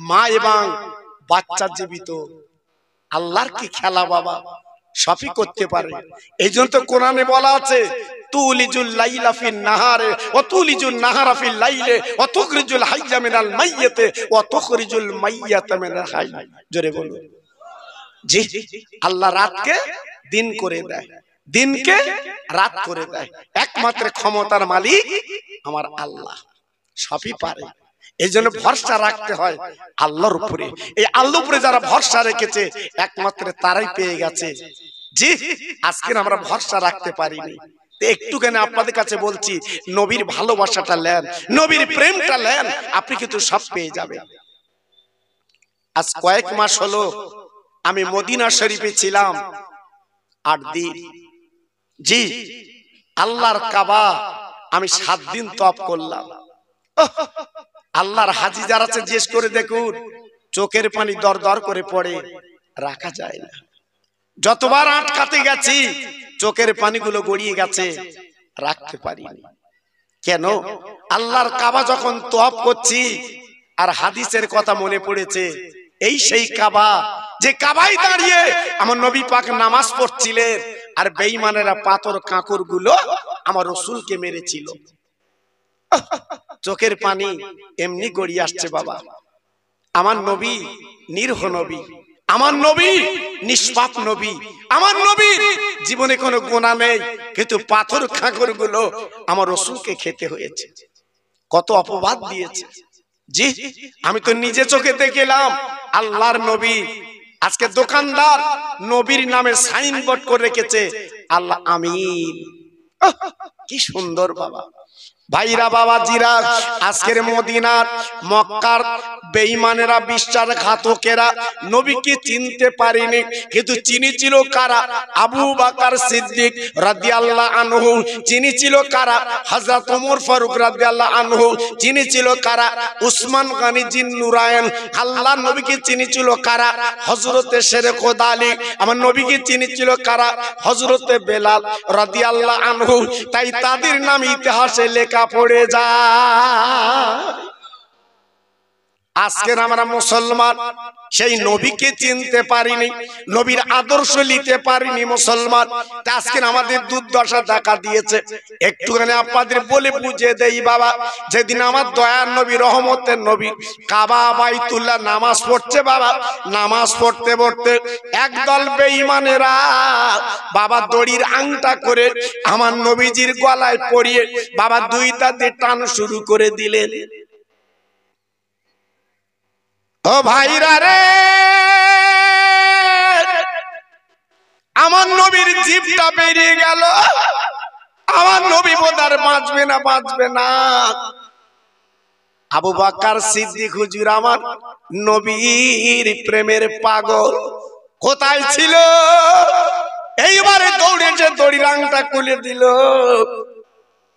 মা এবং বাচ্চা জীবিত আল্লাহর কি খেলা বাবা সাফি করতে পারে এই জন্য তো কোরআনে বলা আছে তুলিজুল নাহারে হাই জোরে জি আল্লাহ রাতকে দিন করে দেয় দিনকে রাত করে দেয় একমাত্র ক্ষমতার মালিক আমার আল্লাহ সাফি পারে এই জন্য ভরসা রাখতে হয় আল্লাহর উপরে এই আল্লাহর উপরে যারা ভরসা রেখেছে একমাত্র তারাই পেয়ে গেছে জি আজকে আমরা ভরসা রাখতে পারিনি একটুখানি আপনাদের কাছে বলছি নবীর ভালোবাসাটা নেন নবীর প্রেমটা নেন আপনি কিন্তু সব পেয়ে যাবেন আজ কয়েক মাস হলো আমি মদিনা শরীফে ছিলাম আট দিন জি আল্লাহর কাবা আমি সাত দিন তপ করলাম আল্লাহর হাজি যারা আছে জিজ্ঞেস করে দেখুন চোখের পানি দর দর করে পড়ে রাখা যায় না যতবার আটকাতে গেছি চোখের পানিগুলো গড়িয়ে গেছে রাখতে পারিনি কেন আল্লাহর কাবা যখন তপ করছি আর হাদিসের কথা মনে পড়েছে এই সেই কাবা যে কাবাই দাঁড়িয়ে আমার নবী পাক নামাজ পড়ছিলেন আর বেঈমানেরা পাথর কাঁকর গুলো আমার রসুলকে মেরেছিল চোখের পানি এমনি গড়িয়ে আসছে বাবা আমার নবী নির্হ নবী আমার নবী নিষ্পাপ নবী আমার নবী জীবনে কোনো গোনা নেই কিন্তু পাথর খাঁকর গুলো আমার রসুলকে খেতে হয়েছে কত অপবাদ দিয়েছে জি আমি তো নিজে চোখে দেখলাম আল্লাহর নবী আজকে দোকানদার নবীর নামে সাইনবোর্ড করে রেখেছে আল্লাহ আমিন কি সুন্দর বাবা ভাইরা বাবা জিরা আজকের মদিনার মক্কার বেঈমানেরা বিশ্বাস ঘাতকেরা নবীকে চিনতে পারিনি কিন্তু চিনিছিল কারা আবু বাকার সিদ্দিক রাদিয়াল্লাহ আনহু চিনিছিল কারা হাজরত ওমর ফারুক রাদিয়াল্লাহ আনহু চিনিছিল কারা উসমান গানি নুরায়ন আল্লাহ নবীকে চিনিছিল কারা হযরতে শেরে খোদালি আমার নবীকে চিনিছিল কারা হযরতে বেলাল রাদিয়াল্লাহ আনহু তাই তাদের নাম ইতিহাসে লেখা কাপড়ে যা আজকের আমরা মুসলমান সেই নবীকে চিনতে পারিনি নবীর আদর্শ নিতে পারিনি মুসলমান আজকের আমাদের দুর্দশা দেখা দিয়েছে একটুখানি আপনাদের বলে বুঝে দেই বাবা যেদিন আমার দয়ার নবী রহমতের নবী কাবা বাইতুল্লাহ নামাজ পড়ছে বাবা নামাজ পড়তে পড়তে একদল বেঈমানেরা বাবা দড়ির আংটা করে আমার নবীজির গলায় পরিয়ে বাবা দুই তাদের টান শুরু করে দিলেন ও ভাইরা রে আমার নবীর জীবটা বেরিয়ে গেল আমার নবী বোধার বাঁচবে না বাঁচবে না আবু বাক্কার সিদ্ধি খুঁজুর আমার নবীর প্রেমের পাগল কোথায় ছিল এইবারে দৌড়েছে দড়িরাংটা খুলে দিল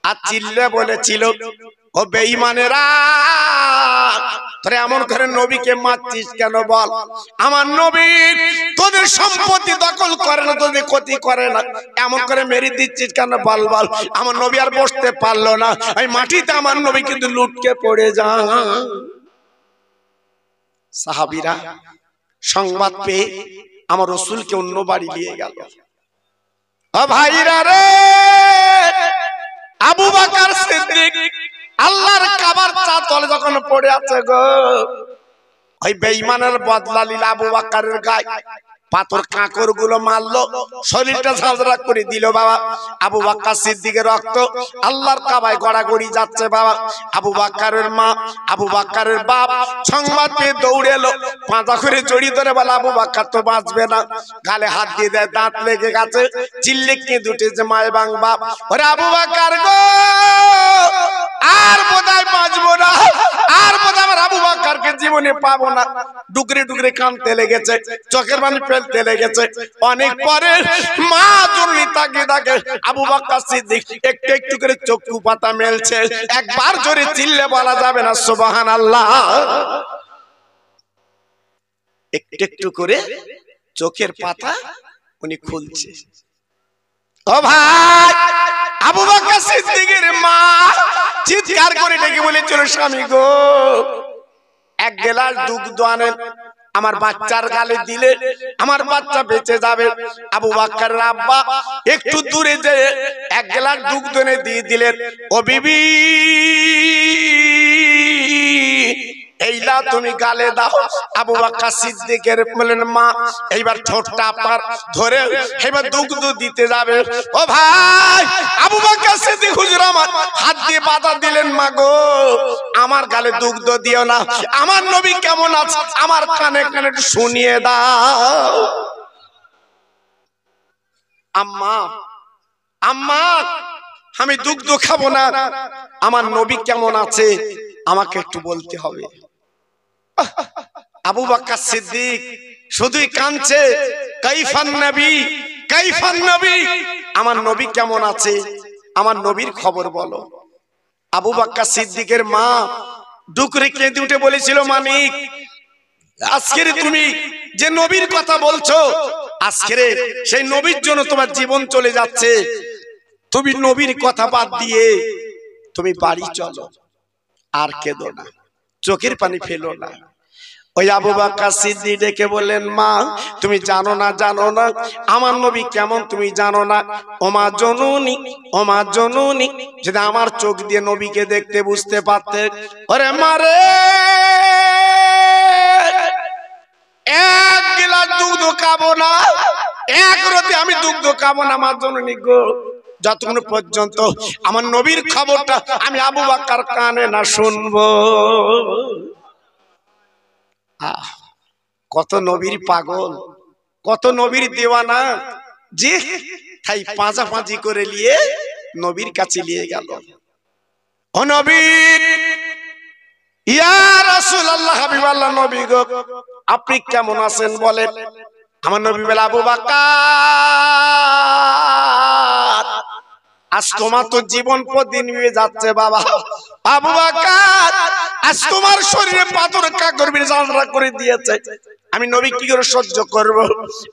আর চিল্লে বলেছিল ও বেঈমানেরা তোরা এমন করে নবীকে মারছিস কেন বল আমার নবী তোদের সম্পত্তি দখল করে না তোদের ক্ষতি করে না এমন করে মেরে দিচ্ছিস কেন বল বল আমার নবী আর বসতে পারলো না এই মাটিতে আমার নবী কিন্তু লুটকে পড়ে যা সাহাবিরা সংবাদ পেয়ে আমার রসুলকে অন্য বাড়ি নিয়ে গেল ভাইরা রে আবু বাকার সিদ্দিক আল্লাহর কাবার চাতল যখন পড়ে আছে গো ওই বেঈমানের বদলা লিলা আবু বাক্কারের গায়ে পাথর কাঁকর গুলো মারলো শরীরটা ঝাঁঝরা করে দিল বাবা আবু বাক্কা সিদ্দিকে রক্ত আল্লাহর কাবায় গড়াগড়ি যাচ্ছে বাবা আবু বাক্কারের মা আবু বাক্কারের বাপ সংবাদ পেয়ে দৌড়ে এলো পাঁচা করে জড়িয়ে ধরে বলে আবু বাক্কা তো বাঁচবে না গালে হাত দিয়ে দেয় দাঁত লেগে গেছে চিল্লে কেঁদে যে মায় বাং বাপ ওরে আবু বাক্কার গো আর বোধহয় বাঁচবো না আর বোধহয় আমার আবু বাক্কারকে জীবনে পাবো না ডুকরে ডুকরে কানতে লেগেছে চোখের পানি ফেলতে লেগেছে অনেক পরে মা জরুরি তাকে তাকে আবু বাক্কার সিদ্দিক একটু একটু করে চক্ষু পাতা মেলছে একবার জোরে চিল্লে বলা যাবে না সুবাহান আল্লাহ একটু একটু করে চোখের পাতা উনি খুলছে আবু সিদ্দিকের মা করে এক আনেন আমার বাচ্চার গালে দিলে আমার বাচ্চা বেঁচে যাবে আবু বাক্কার আব্বা একটু দূরে যেয়ে এক গেলার দুগ্ধ দিয়ে দিলেন ও বিবি এই না তুমি গালে দাও আবু বাক্কা সিদ্দিকের বলেন মা এইবার ঠোঁটটা আপনার ধরে এইবার দুগ্ধ দিতে যাবে ও ভাই আবু বাক্কা সিদ্দিক হুজুর আমার হাত দিয়ে বাধা দিলেন মা গো আমার গালে দুগ্ধ দিও না আমার নবী কেমন আছে আমার কানে কানে শুনিয়ে দাও আম্মা আম্মা আমি দুগ্ধ খাবো না আমার নবী কেমন আছে আমাকে একটু বলতে হবে আবু বাক্কা সিদ্দিক শুধুই কাঁদছে কাইফান নবী কাইফান নবী আমার নবী কেমন আছে আমার নবীর খবর বলো আবু বাক্কা সিদ্দিকের মা ডুকরে কেঁদে উঠে বলেছিল মানিক আজকের তুমি যে নবীর কথা বলছো আজকের সেই নবীর জন্য তোমার জীবন চলে যাচ্ছে তুমি নবীর কথা বাদ দিয়ে তুমি বাড়ি চলো আর কেঁদো না চোখের পানি ফেলো না ওই আবু বাক্কা সিদ্দি ডেকে বললেন মা তুমি জানো না জানো না আমার নবী কেমন তুমি জানো না ওমা ও ওমা জনুনি যদি আমার চোখ দিয়ে নবীকে দেখতে বুঝতে পারতে ওরে মারে এক গিলাস দুগ্ধ খাবো না এক রতি আমি দুগ্ধ খাবো না আমার জননী গো যতক্ষণ পর্যন্ত আমার নবীর খবরটা আমি আবু বাক্কার কানে না শুনব কত নবীর পাগল কত নবীর দেওয়ানা যে তাই পাঁজি করে নিয়ে নবীর কাছে নিয়ে গেল ও নবীর ইয়া রাসূল আল্লাহ হাবিবাল্লাহ নবী গো আপনি কেমন আছেন বলেন আমার নবী বলে আবু বাক্কা আজ তোমার তো জীবন প্রতিদিন যাচ্ছে বাবা আবু বাকার আজ তোমার শরীরে পাথর কাকরবির জানরা করে দিয়েছে আমি নবী কি করে সহ্য করব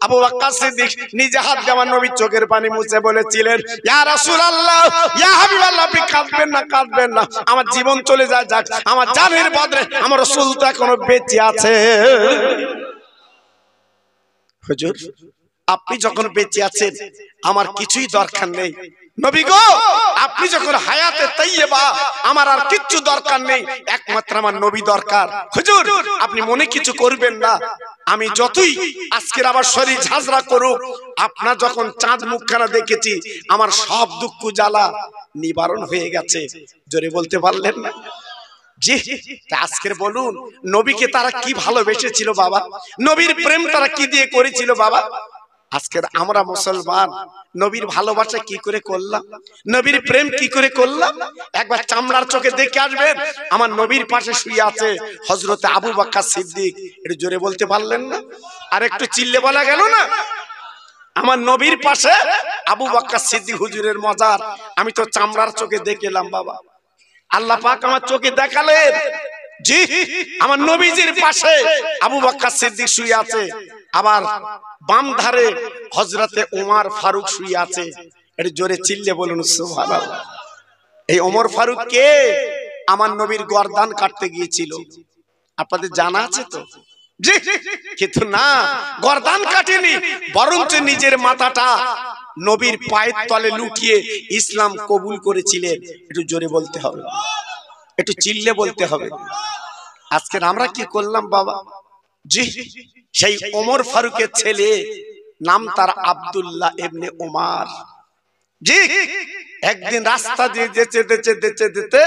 আবু বাক্কা সিদ্দিক নিজে হাত আমার নবীর চোখের পানি মুছে বলেছিলেন ইয়া রাসূলুল্লাহ ইয়া হাবিবাল্লাহ আপনি কাঁদবেন না কাঁদবেন না আমার জীবন চলে যায় যাক আমার জানের বদলে আমার রাসূল তো এখনো বেঁচে আছে হুজুর আপনি যখন বেঁচে আছেন আমার কিছুই দরকার নেই নবী গো আপনি যখন হায়াতে তাইয়েবা আমার আর কিচ্ছু দরকার নেই একমাত্র আমার নবী দরকার হুজুর আপনি মনে কিছু করবেন না আমি যতই আজকের আবার শরীর ঝাঁঝরা করুক আপনার যখন চাঁদ মুখখানা দেখেছি আমার সব দুঃখ জ্বালা নিবারণ হয়ে গেছে জোরে বলতে পারলেন না জি আজকের বলুন নবীকে তারা কি ভালোবেসেছিল বাবা নবীর প্রেম তারা কি দিয়ে করেছিল বাবা আজকের আমরা মুসলমান নবীর ভালোবাসা কি করে করলাম নবীর প্রেম কি করে করলাম একবার চামড়ার চোখে দেখে আসবেন আমার নবীর পাশে শুয়ে আছে হজরতে আবু বাক্কা সিদ্দিক একটু জোরে বলতে পারলেন না আর একটু চিল্লে বলা গেল না আমার নবীর পাশে আবু বাক্কা সিদ্দিক হুজুরের মজার আমি তো চামড়ার চোখে দেখেলাম বাবা আল্লাহ পাক আমার চোখে দেখালেন জি আমার নবীজির পাশে আবু বাক্কা সিদ্দিক শুয়ে আছে আবার বাম ধারে হজরতে উমার ফারুক শুয়ে আছে এটা জোরে চিল্লে বলুন এই ওমর ফারুক কে আমার নবীর গর্দান কাটতে গিয়েছিল আপনাদের জানা আছে তো কিন্তু না গর্দান কাটেনি বরঞ্চ নিজের মাথাটা নবীর পায়ের তলে লুকিয়ে ইসলাম কবুল করেছিলেন একটু জোরে বলতে হবে একটু চিল্লে বলতে হবে আজকের আমরা কি করলাম বাবা জি সেই ওমর ফারুকের ছেলে নাম তার আবদুল্লাহ এমনি ওমার জি একদিন রাস্তা দিয়ে যেতে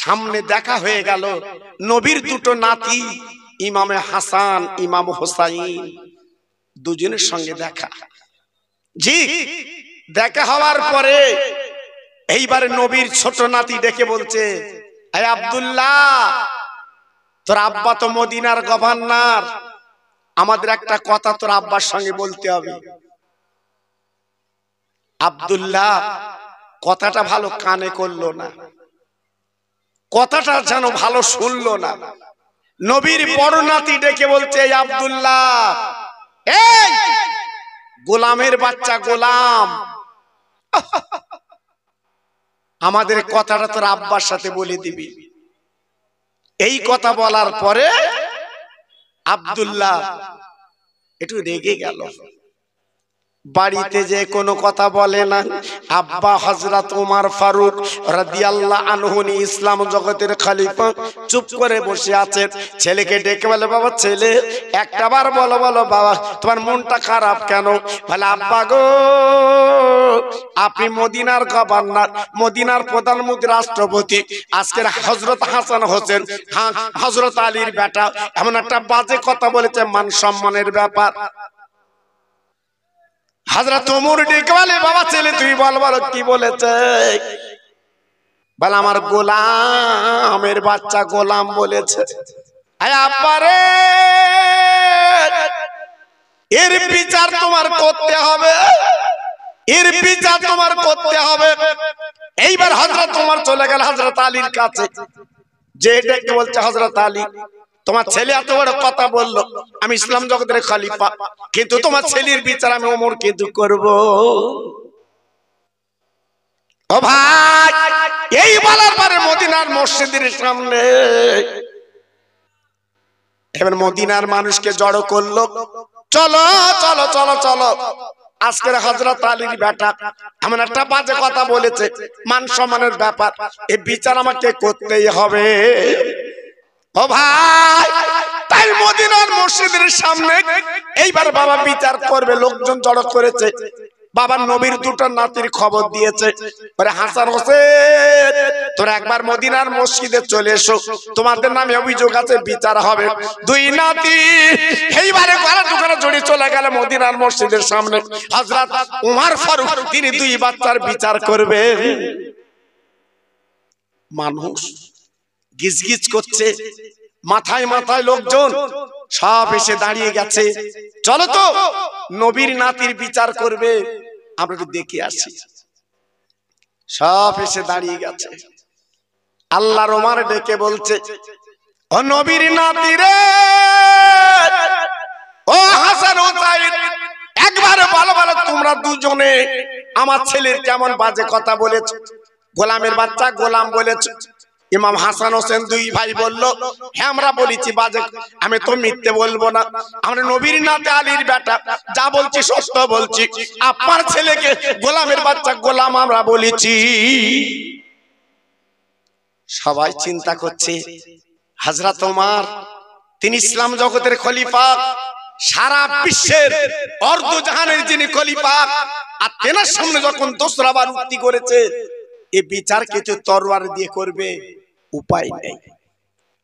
সামনে দেখা হয়ে গেল নবীর দুটো নাতি ইমামে হাসান ইমাম হোসাইন দুজনের সঙ্গে দেখা জি দেখা হওয়ার পরে এইবারে নবীর ছোট নাতি ডেকে বলছে আব্দুল্লাহ তোর আব্বা তো মদিনার গভর্নর আমাদের একটা কথা তোর আব্বার সঙ্গে বলতে হবে আবদুল্লাহ কথাটা ভালো কানে করলো না কথাটা যেন ভালো শুনলো না নবীর বড় নাতি ডেকে বলছে আবদুল্লাহ গোলামের বাচ্চা গোলাম আমাদের কথাটা তোর আব্বার সাথে বলে দিবি এই কথা বলার পরে আবদুল্লাহ একটু রেগে গেল বাড়িতে যে কোনো কথা বলে না আব্বা হজরত উমার ফারুক রাদিয়াল্লাহ আনহুনি ইসলাম জগতের খালিফা চুপ করে বসে আছেন ছেলেকে ডেকে বলে বাবা ছেলে একটা বার বলো বলো বাবা তোমার মনটা খারাপ কেন বলে আব্বা গো আপনি মদিনার গভর্নর মদিনার প্রধানমন্ত্রী রাষ্ট্রপতি আজকের হজরত হাসান হোসেন হজরত হ্যাঁ, আলীর বেটা এমন একটা বাজে কথা বলেছে মান সম্মানের ব্যাপার হাজরা তোমর ডেকে বাবা ছেলে তুই বল বলো কি বলেছে বল আমার গোলামের বাচ্চা গোলাম বলেছে এর বিচার তোমার করতে হবে এর বিচার তোমার করতে হবে এইবার হজরত তোমার চলে গেল হজরত আলীর কাছে যে একটু বলছে হজরত আলী তোমার ছেলে এত বড় কথা বললো আমি ইসলাম জগতের খালিফা কিন্তু তোমার ছেলের বিচার আমি অমর কিন্তু করব ও ভাই এই বলার পরে মদিনার মসজিদের সামনে এবার মদিনার মানুষকে জড়ো করলো চলো চলো চলো চলো আজকের হজরত আলীর বেটা এমন একটা বাজে কথা বলেছে মান সম্মানের ব্যাপার এই বিচার আমাকে করতেই হবে তাই মদিনার মসজিদের সামনে এইবার বাবা বিচার করবে লোকজন করেছে বাবার নবীর দুটো নাতির খবর দিয়েছে হোসেন একবার মদিনার মসজিদে চলে এসো তোমাদের নামে অভিযোগ আছে বিচার হবে দুই নাতি এইবারে জড়ি চলে গেলে মদিনার মসজিদের সামনে হজরত উমার ফারুক তিনি দুই বাচ্চার বিচার করবে মানুষ গিজগিজ করছে মাথায় মাথায় লোকজন সব এসে দাঁড়িয়ে গেছে চলো তো নবীর নাতির বিচার করবে আমরা তো দেখে আসি সব এসে দাঁড়িয়ে গেছে আল্লাহ রোমার ডেকে বলছে ও নবীর নাতি রে ও হাসান একবার ভালো ভালো তোমরা দুজনে আমার ছেলের কেমন বাজে কথা বলেছ গোলামের বাচ্চা গোলাম বলেছ ইমাম হাসান হোসেন দুই ভাই বলল হ্যাঁ আমরা বলেছি বাজে আমি তো মিথ্যে বলবো না আমরা নবীর নাতে আলীর বেটা যা বলছি সত্য বলছি আপনার ছেলেকে গোলামের বাচ্চা গোলাম আমরা বলেছি সবাই চিন্তা করছে হাজরা তোমার তিনি ইসলাম জগতের খলিফা সারা বিশ্বের অর্ধ জাহানের যিনি খলিফা আর তেনার সামনে যখন দোসরা বার উক্তি করেছে এ বিচার কিছু তরোয়ার দিয়ে করবে উপায় নেই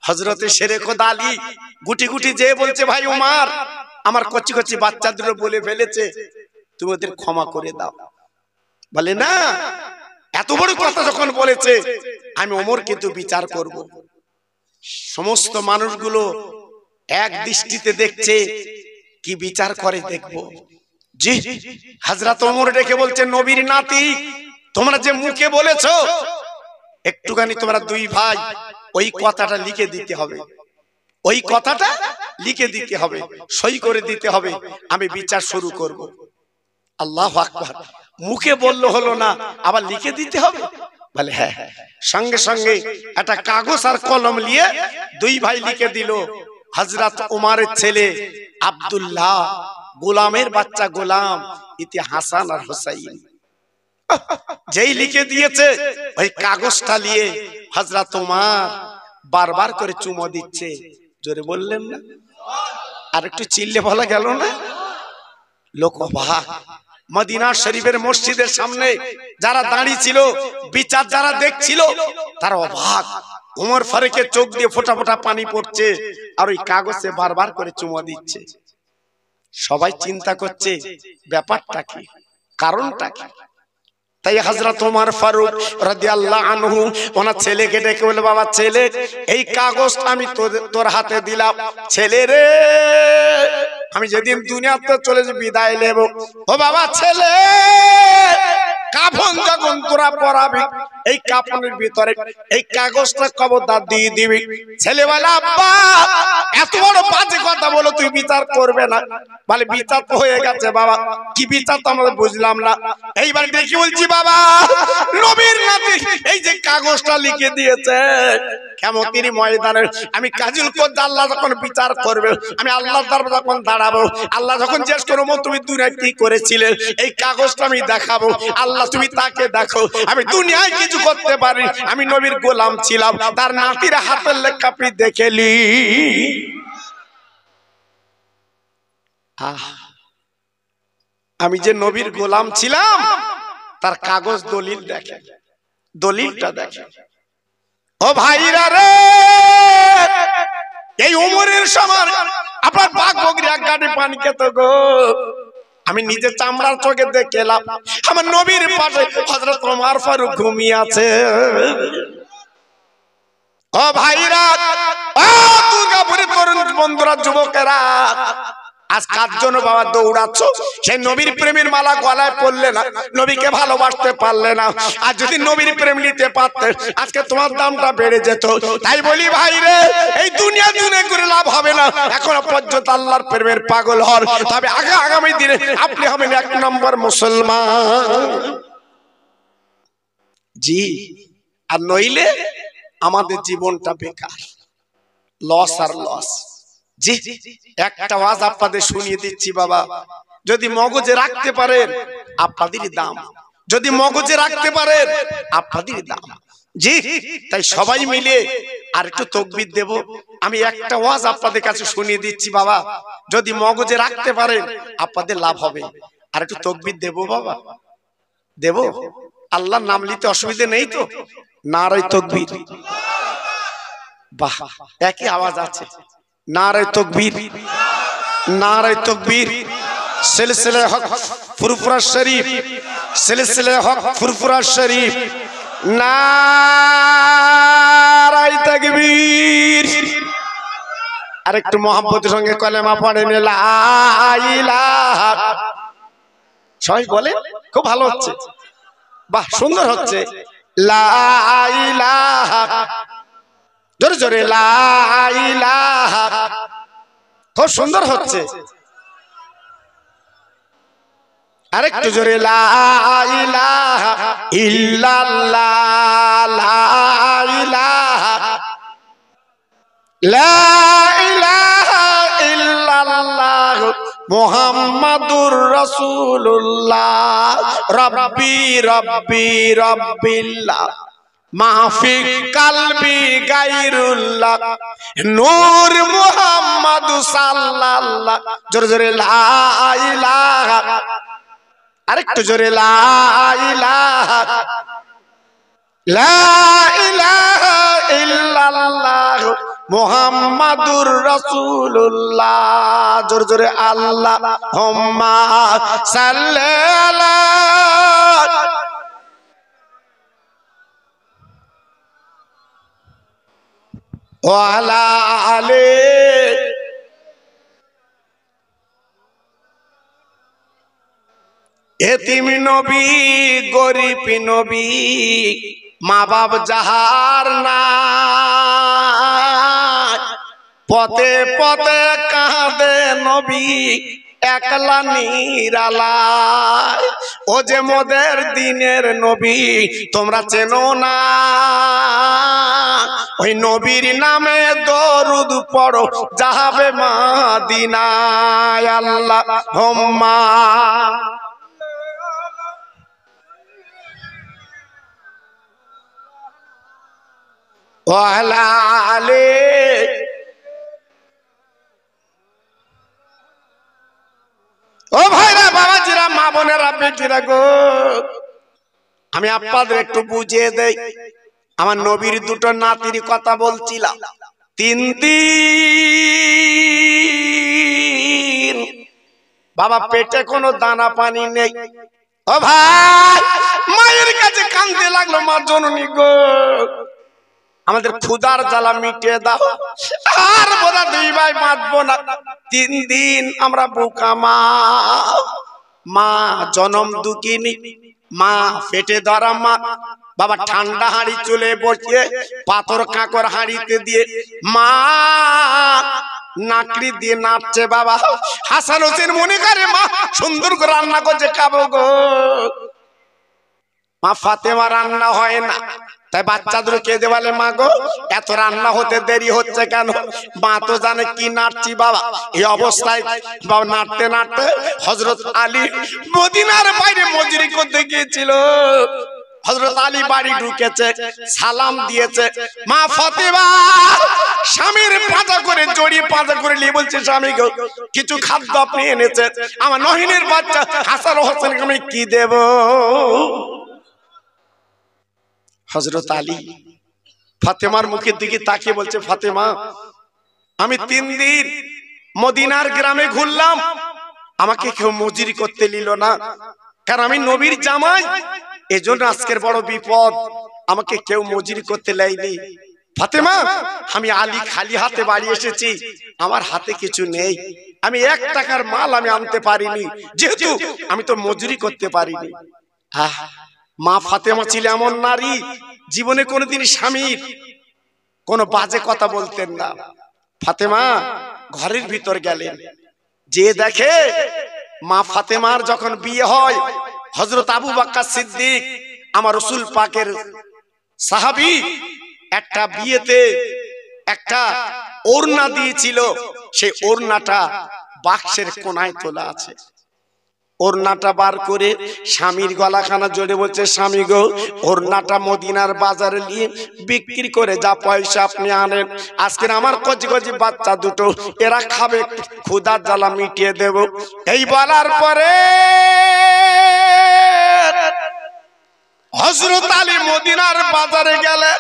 হজরতে সেরে কদালি গুটি গুটি যে বলছে ভাই উমার আমার কচি কচি বাচ্চা দুটো বলে ফেলেছে তুমি ওদের ক্ষমা করে দাও বলে না এত বড় কথা যখন বলেছে আমি ওমর কিন্তু বিচার করব। সমস্ত মানুষগুলো এক দৃষ্টিতে দেখছে কি বিচার করে দেখব জি হাজরাত ওমর ডেকে বলছে নবীর নাতি তোমরা যে মুখে বলেছ একটুখানি তোমরা দুই ভাই ওই কথাটা লিখে দিতে হবে ওই কথাটা লিখে দিতে হবে সই করে দিতে হবে আমি বিচার শুরু করব। আল্লাহ আকবর মুখে বললো হলো না আবার লিখে দিতে হবে বলে হ্যাঁ, হ্যাঁ, হ্যাঁ সঙ্গে সঙ্গে একটা কাগজ আর কলম নিয়ে দুই ভাই লিখে দিল হজরত উমারের ছেলে আবদুল্লাহ গোলামের বাচ্চা গোলাম ইতি হাসান আর হোসাইন যেই লিখে দিয়েছে ওই কাগজটা নিয়ে হাজরা তোমার বারবার করে চুমো দিচ্ছে জোরে বললেন না আর একটু চিল্লে বলা গেল না লোক অবাক মদিনা শরীফের মসজিদের সামনে যারা দাঁড়িয়ে ছিল বিচার যারা দেখছিল তার অভাব উমর ফারুকের চোখ দিয়ে ফোটা ফোটা পানি পড়ছে আর ওই কাগজে বারবার করে চুমো দিচ্ছে সবাই চিন্তা করছে ব্যাপারটা কি কারণটা কি তাই হাজরা তোমার ফারুক রাজি আনহু ওনার ছেলেকে ডেকে বলে বাবা ছেলে এই কাগজ আমি তোর হাতে দিলাম ছেলে রে আমি যেদিন দুনিয়াতে চলে যে বিদায় নেব ও বাবা ছেলে কাফন যখন তোরা পরাবি এই কাপড়ের ভিতরে এই কাগজটা কবরদার দিয়ে দিবি ছেলেবেলা আব্বা এত বড় বাজে কথা বলো তুই বিচার করবে না বলে বিচার তো হয়ে গেছে বাবা কি বিচার তো আমাদের বুঝলাম না এইবার দেখি বলছি বাবা নবীর নাতি এই যে কাগজটা লিখে দিয়েছে কেমতির ময়দানে আমি কাজুল করতে আল্লাহ যখন বিচার করবে আমি আল্লাহ যখন দাঁড়াবো আল্লাহ যখন জিজ্ঞেস করবো তুমি দুনিয়ায় কি করেছিলে এই কাগজটা আমি দেখাবো আল্লাহ তুমি তাকে দেখো আমি দুনিয়ায় কিছু করতে পারি আমি নবীর গোলাম ছিলাম তার নাতির হাতের লেখা আপনি দেখেলি আমি যে নবীর গোলাম ছিলাম তার কাগজ দলিল দেখে দলিলটা দেখে ও ভাইরা রে এই উমরের সমান আপনার বাঘ বগরি এক গাড়ি পানি খেত গো আমি নিজে চামড়ার চোখে দেখে এলাম আমার নবীর পাশে হজরত তোমার ফারুক ঘুমিয়ে আছে ও ভাইরা ও দুর্গাপুরের তরুণ বন্ধুরা যুবকেরা আজ কার জন্য বাবা দৌড়াচ্ছ সেই নবীর প্রেমের মালা গলায় পড়লে না নবীকে ভালোবাসতে পারলে না আর যদি নবীর প্রেম নিতে পারতে আজকে তোমার দামটা বেড়ে যেত তাই বলি ভাই রে এই দুনিয়া দুনে করে লাভ হবে না এখনো পর্যন্ত আল্লাহর প্রেমের পাগল হর তবে আগে আগামী দিনে আপনি হবেন এক নম্বর মুসলমান জি আর নইলে আমাদের জীবনটা বেকার লস আর লস জি একটা আওয়াজ আপনাদের শুনিয়ে দিচ্ছি বাবা যদি মগজে রাখতে পারেন আপনাদেরই দাম যদি মগজে রাখতে পারেন আপনাদেরই দাম জি তাই সবাই মিলে আর একটু তকবির দেব আমি একটা ওয়াজ আপনাদের কাছে শুনিয়ে দিচ্ছি বাবা যদি মগজে রাখতে পারেন আপনাদের লাভ হবে আর একটু তকবির দেব বাবা দেব আল্লাহর নাম নিতে অসুবিধে নেই তো নারাই তকবির বাহ একই আওয়াজ আছে নারায় তকবীর নারায় তকবীর সিলসিলে হক ফুরফুরা শরীফ সিলসিলে হক ফুরফুরা শরীফ নারায় তকবীর আরেকটু মহাব্বতের সঙ্গে কলেমা পড়েন সবাই বলে খুব ভালো হচ্ছে বাহ সুন্দর হচ্ছে লাইলা জোরে জোরে খুব সুন্দর হচ্ছে আরেকটু জোরে মোহাম্মদুর রসুল্লাহ রব্বি রব্বি রব্বিল্লাহ মাহফিক কালবি গাইরুল্লাহ নূর মুহাম্মদ সাল্লাল্লাহ জোরে জোরে লা ইলাহা আরেকটু জোরে লা ইলাহা লা ইলাহা ইল্লাল্লাহ মুহাম্মাদুর রাসূলুল্লাহ জোরে জোরে আল্লাহ হুম্মা সাল্লাল্লাহ ওয়ালা আলে এতিম নবী গরিব নবী মা বাপ যাহার না পথে পথে কাঁদে নবী একলা নিরালা ও যে মোদের দিনের নবী তোমরা চেনো না ওই নবীর নামে দরুদ পড়ো যাবে মাদিনায় আল্লাহ হোম্মা ওয়ালা আলী ও ভাইরা বাবা মা বোনেরা বেটিরা গো আমি আপনাদের একটু বুঝিয়ে দেই আমার নবীর দুটো নাতির কথা বলছিলাম তিন দিন বাবা পেটে কোনো দানা পানি নেই ও ভাই মায়ের কাছে কান্দতে লাগলো মা জননী গো আমাদের ক্ষুদার জ্বালা মিটিয়ে দাও আর বোধা দুই ভাই বাঁচবো না তিন দিন আমরা বোকা মা মা জনম দুকিনি মা ফেটে ধরা মা বাবা ঠান্ডা হাড়ি চলে বসে পাথর কাঁকর হাড়িতে দিয়ে মা নাকড়ি দিয়ে নাচছে বাবা হাসান হোসেন মনে করে মা সুন্দর করে রান্না করছে খাবো গো মা ফাতেমা রান্না হয় না তাই বাচ্চা দুটো কেঁদে বলে মা গো এত রান্না হতে দেরি হচ্ছে কেন মা তো জানে কি নাড়ছি বাবা এই অবস্থায় বাবা নাড়তে নাড়তে হজরত আলী মদিনার বাইরে মজুরি করতে গিয়েছিল হজরত আলী বাড়ি ঢুকেছে সালাম দিয়েছে মা ফতেবা স্বামীর পাজা করে জড়িয়ে পাজা করে নিয়ে বলছে স্বামীকে কিছু খাদ্য আপনি এনেছে আমার নহিনের বাচ্চা হাসান হোসেনকে আমি কি দেব হজরত আলী ফাতেমার মুখের দিকে তাকিয়ে বলছে ফাতেমা আমি তিন দিন মদিনার গ্রামে ঘুরলাম আমাকে কেউ মজুরি করতে নিল না কারণ আমি নবীর জামাই এজন্য আজকের বড় বিপদ আমাকে কেউ মজুরি করতে লাইনি ফাতেমা আমি আলী খালি হাতে বাড়ি এসেছি আমার হাতে কিছু নেই আমি এক টাকার মাল আমি আনতে পারিনি যেহেতু আমি তো মজুরি করতে পারিনি আহ মা ফাতেমা ছিল এমন নারী জীবনে কোনোদিন স্বামীর কোনো বাজে কথা বলতেন না ফাতেমা ঘরের ভিতর গেলেন যে দেখে মা ফাতেমার যখন বিয়ে হয় হজরত আবু বাক্কা সিদ্দিক আমার রসুল পাকের সাহাবি একটা বিয়েতে একটা ওড়না দিয়েছিল সেই ওড়নাটা বাক্সের কোনায় তোলা আছে ওড়নাটা বার করে স্বামীর গলাখানা জড়ে বলছে স্বামী গো ওরনাটা মদিনার বাজারে নিয়ে বিক্রি করে যা পয়সা আপনি আনেন আজকের আমার কচি কচি বাচ্চা দুটো এরা খাবে ক্ষুদা জ্বালা মিটিয়ে দেব এই বলার পরে হজরত আলী মদিনার বাজারে গেলে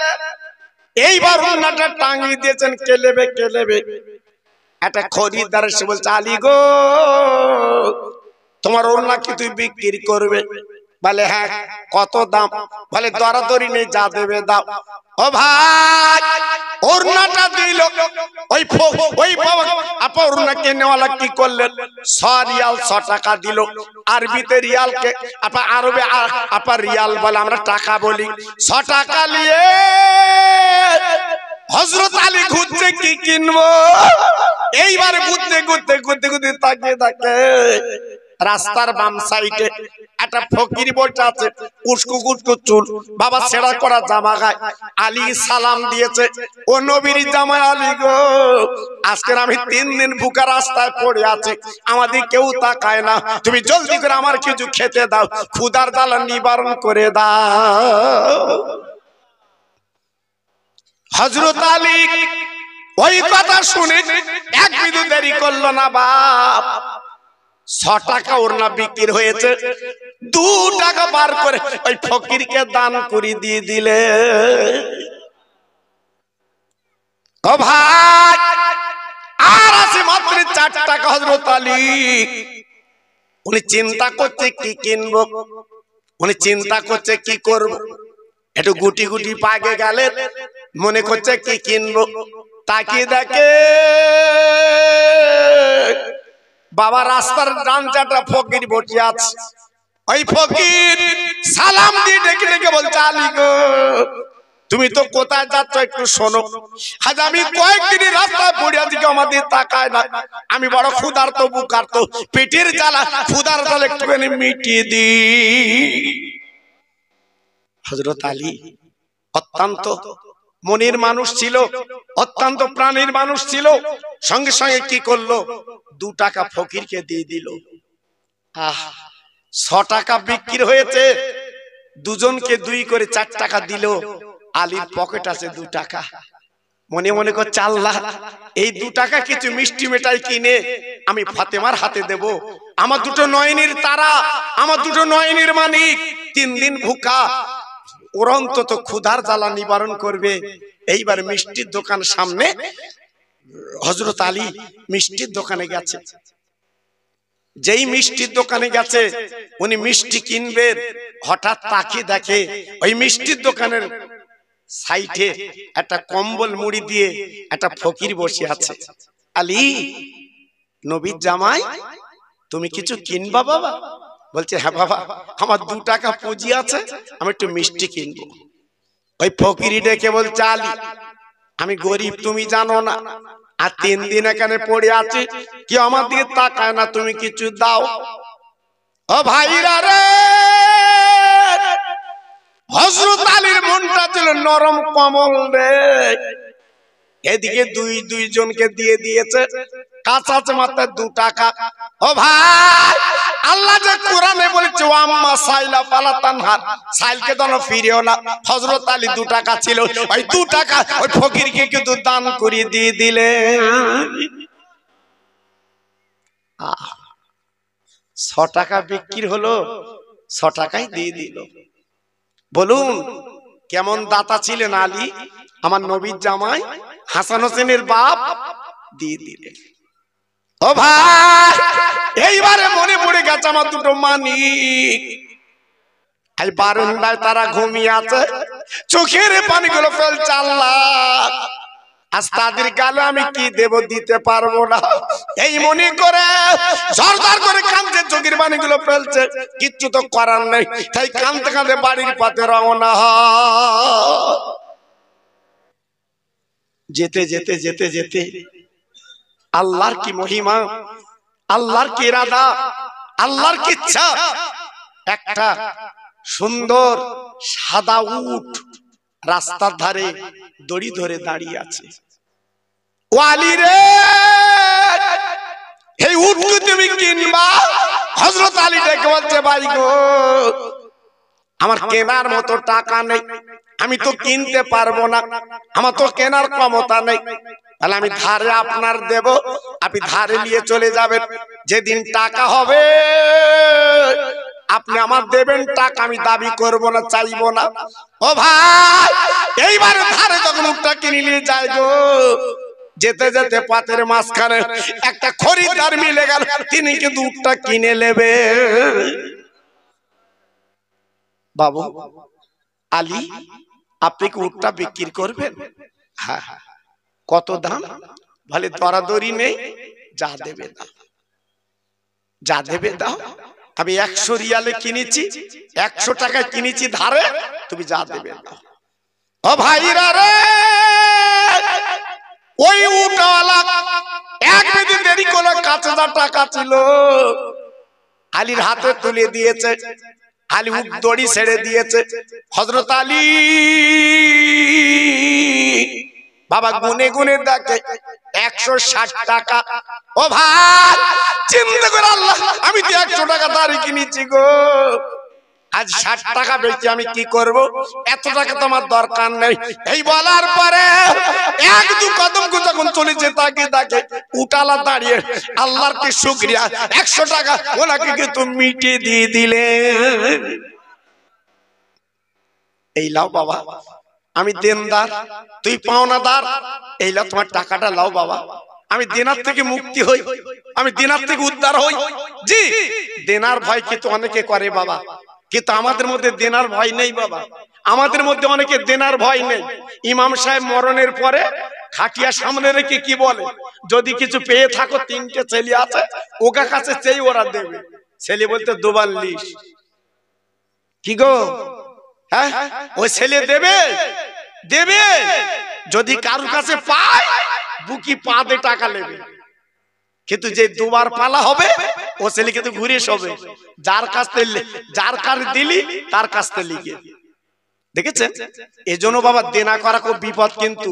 এইবার ওড়নাটা টাঙিয়ে দিয়েছেন কেলেবে কেলেবে একটা খরিদ্দার সে বলছে আলী গো তোমার ওড়না কি তুই বিক্রি করবে বলে হ্যাঁ কত দাম বলে দরাদরি নেই যা দেবে দাম ও ভাই ওড়নাটা দিল ওই ওই বাবা আপা ওড়নাকে নেওয়ালা কি করলেন ছ রিয়াল ছ টাকা দিল আরবিতে রিয়ালকে আপা আরবে আপা রিয়াল বলে আমরা টাকা বলি ছ টাকা নিয়ে হজরত আলী ঘুরছে কি কিনবো এইবারে ঘুরতে ঘুরতে ঘুরতে ঘুরতে তাকিয়ে তাকে রাস্তার বাম সাইডে একটা ফকির বইটা আছে উস্কু কুসকু চুল বাবা ছেড়া করা জামা গায় আলী সালাম দিয়েছে ও নবীর জামা আলী গো আজকের আমি তিন দিন বুকা রাস্তায় পড়ে আছি আমাদের কেউ তাকায় না তুমি জলদি করে আমার কিছু খেতে দাও ক্ষুদার জ্বালা নিবারণ করে দাও হজরত আলী ওই কথা শুনে এক বিদু দেরি করলো না বাপ ছ টাকা ওড়না বিক্রি হয়েছে দু টাকা বার করে ওই ফকিরকে দান করে দিয়ে দিলে ভাই আর আছে মাত্র চার টাকা হজরত উনি চিন্তা করছে কি কিনবো উনি চিন্তা করছে কি করব। একটু গুটি গুটি পাগে গেলে মনে করছে কি কিনবো তাকিয়ে দেখে বাবা রাস্তার ডান চাটা ফকির বটি আছে ওই ফকির সালাম দিয়ে ডেকে ডেকে বলছে আলি গো তুমি তো কোথায় যাচ্ছ একটু শোনো হাজ আমি কয়েকদিন রাস্তায় পড়িয়া দিকে আমাদের তাকায় না আমি বড় ফুদার তো বুকার তো পেটের জ্বালা ক্ষুধার জ্বালা একটুখানি মিটিয়ে দি হজরত আলী অত্যন্ত মনির মানুষ ছিল অত্যন্ত প্রাণীর মানুষ ছিল সঙ্গে সঙ্গে কি করলো দু টাকা ফকিরকে দিয়ে দিল আহ ছ টাকা বিক্রি হয়েছে দুজনকে দুই করে চার টাকা দিল আলীর পকেট আছে দু টাকা মনে মনে কর চাল্লা এই দু টাকা কিছু মিষ্টি মেটাই কিনে আমি ফাতেমার হাতে দেব আমার দুটো নয়নের তারা আমার দুটো নয়নের মানিক তিন দিন ভুকা ওর অন্তত ক্ষুধার জ্বালা নিবারণ করবে এইবার মিষ্টির দোকান সামনে হজরত আলী মিষ্টির দোকানে গেছে যেই মিষ্টির দোকানে গেছে উনি মিষ্টি কিনবে হঠাৎ তাকে দেখে ওই মিষ্টির দোকানের সাইটে একটা কম্বল মুড়ি দিয়ে একটা ফকির বসে আছে আলী নবীর জামাই তুমি কিছু কিনবা বাবা বলছে হ্যাঁ বাবা আমার দু টাকা পুঁজি আছে আমি একটু মিষ্টি কিনবো ওই ফকিরি ডেকে বলছে আলী আমি গরিব তুমি জানো না আর তিন দিন এখানে পড়ে আছে কি আমার দিকে তাকায় না তুমি কিছু দাও ও ভাইরা রে হজরত আলীর মনটা ছিল নরম কমল রে এদিকে দুই দুইজনকে দিয়ে দিয়েছে কাঁচা আছে মাত্র দু টাকা ও ভাই আল্লাহ যে কোরআনে বলেছে আম্মা সাইলা ফালা তানহার সাইলকে তো ফিরেও না হজরত আলী দু টাকা ছিল ওই দু টাকা ওই ফকিরকে কিন্তু দান করিয়ে দিয়ে দিলে ছ টাকা বিক্রি হলো ছ টাকাই দিয়ে দিল বলুন কেমন দাতা ছিলেন আলী আমার নবীর জামাই হাসান হোসেনের বাপ দিয়ে দিলেন ও এইবারে মনে পড়ে গেছে আমার দুটো মানিক আজ বারান্দায় তারা ঘুমিয়ে আছে চোখের পানিগুলো ফেলছে আল্লাহ আজ তাদের গালে আমি কি দেব দিতে পারবো না এই মনে করে ঝরঝর করে কাঁদছে চোখের পানিগুলো ফেলছে কিচ্ছু তো করার নেই তাই কাঁদতে কাঁদতে বাড়ির পাতে রওনা যেতে যেতে যেতে যেতে আল্লাহর কি মহিমা আল্লাহর কি ইরাদা আল্লাহর কি ইচ্ছা একটা সুন্দর সাদা উট রাস্তার ধারে দড়ি ধরে দাঁড়িয়ে আছে রে তুমি হজরত আমার কেনার মতো টাকা নেই আমি তো কিনতে পারবো না আমার তো কেনার ক্ষমতা নেই তাহলে আমি ধারে আপনার দেব আপনি ধারে নিয়ে চলে যাবেন যেদিন টাকা হবে আপনি আমার দেবেন টাকা আমি দাবি করব না চাইব না ও ভাই এইবার ধারে যখন উঠটা কিনে নিয়ে যাই গো যেতে যেতে পাতের মাঝখানে একটা খরিদার মিলে গেল তিনি কিন্তু উঠটা কিনে নেবে বাবু আলী আপনি কি উঠটা বিক্রি করবেন হ্যাঁ হ্যাঁ, হ্যাঁ। কত দাম বলে দরাদরি নেই যা দেবে দাও যা দেবে দাও আমি একশো রিয়ালে কিনেছি একশো টাকায় কিনেছি ধারে তুমি যা দেবে দাও ও ভাই রে ওই উটাওয়ালা এক মিনিট দেরি করে কাঁচা টাকা ছিল আলীর হাতে তুলে দিয়েছে আলী দড়ি ছেড়ে দিয়েছে হজরত আলী বাবা গুনে গুনে দেখে একশো ষাট টাকা ও ভাই চিন্তা করে আল্লাহ আমি তো একশো টাকা দাঁড়ি কিনেছি গো আজ ষাট টাকা বেশি আমি কি করব এত টাকা তোমার দরকার নেই এই বলার পরে এক দু কদম যখন চলেছে তাকে তাকে উটালা দাঁড়িয়ে আল্লাহর কি শুক্রিয়া একশো টাকা ওনাকে কিন্তু মিটিয়ে দিয়ে দিলে এই লাও বাবা আমি দেনদার তুই পাওনাদার এইলা তোমার টাকাটা লাও বাবা আমি দেনার থেকে মুক্তি হই আমি দেনার থেকে উদ্ধার হই জি দেনার ভয় কিন্তু অনেকে করে বাবা কিন্তু আমাদের মধ্যে দেনার ভয় নেই বাবা আমাদের মধ্যে অনেকে দেনার ভয় নেই ইমাম সাহেব মরণের পরে খাটিয়া সামনে রেখে কি বলে যদি কিছু পেয়ে থাকো তিনটে ছেলে আছে ওকা কাছে চেয়ে ওরা দেবে ছেলে বলতে দুবার লিস কি গো হ্যাঁ ওই ছেলে দেবে দেবে যদি কারুর কাছে পায় বুকি পা দিয়ে টাকা নেবে কিন্তু যে দুবার পালা হবে ও ছেলে কিন্তু ঘুরে সবে যার কাছ থেকে যার কার দিলি তার কাছ থেকে লিখে দেখেছেন এজন্য বাবা দেনা করা খুব বিপদ কিন্তু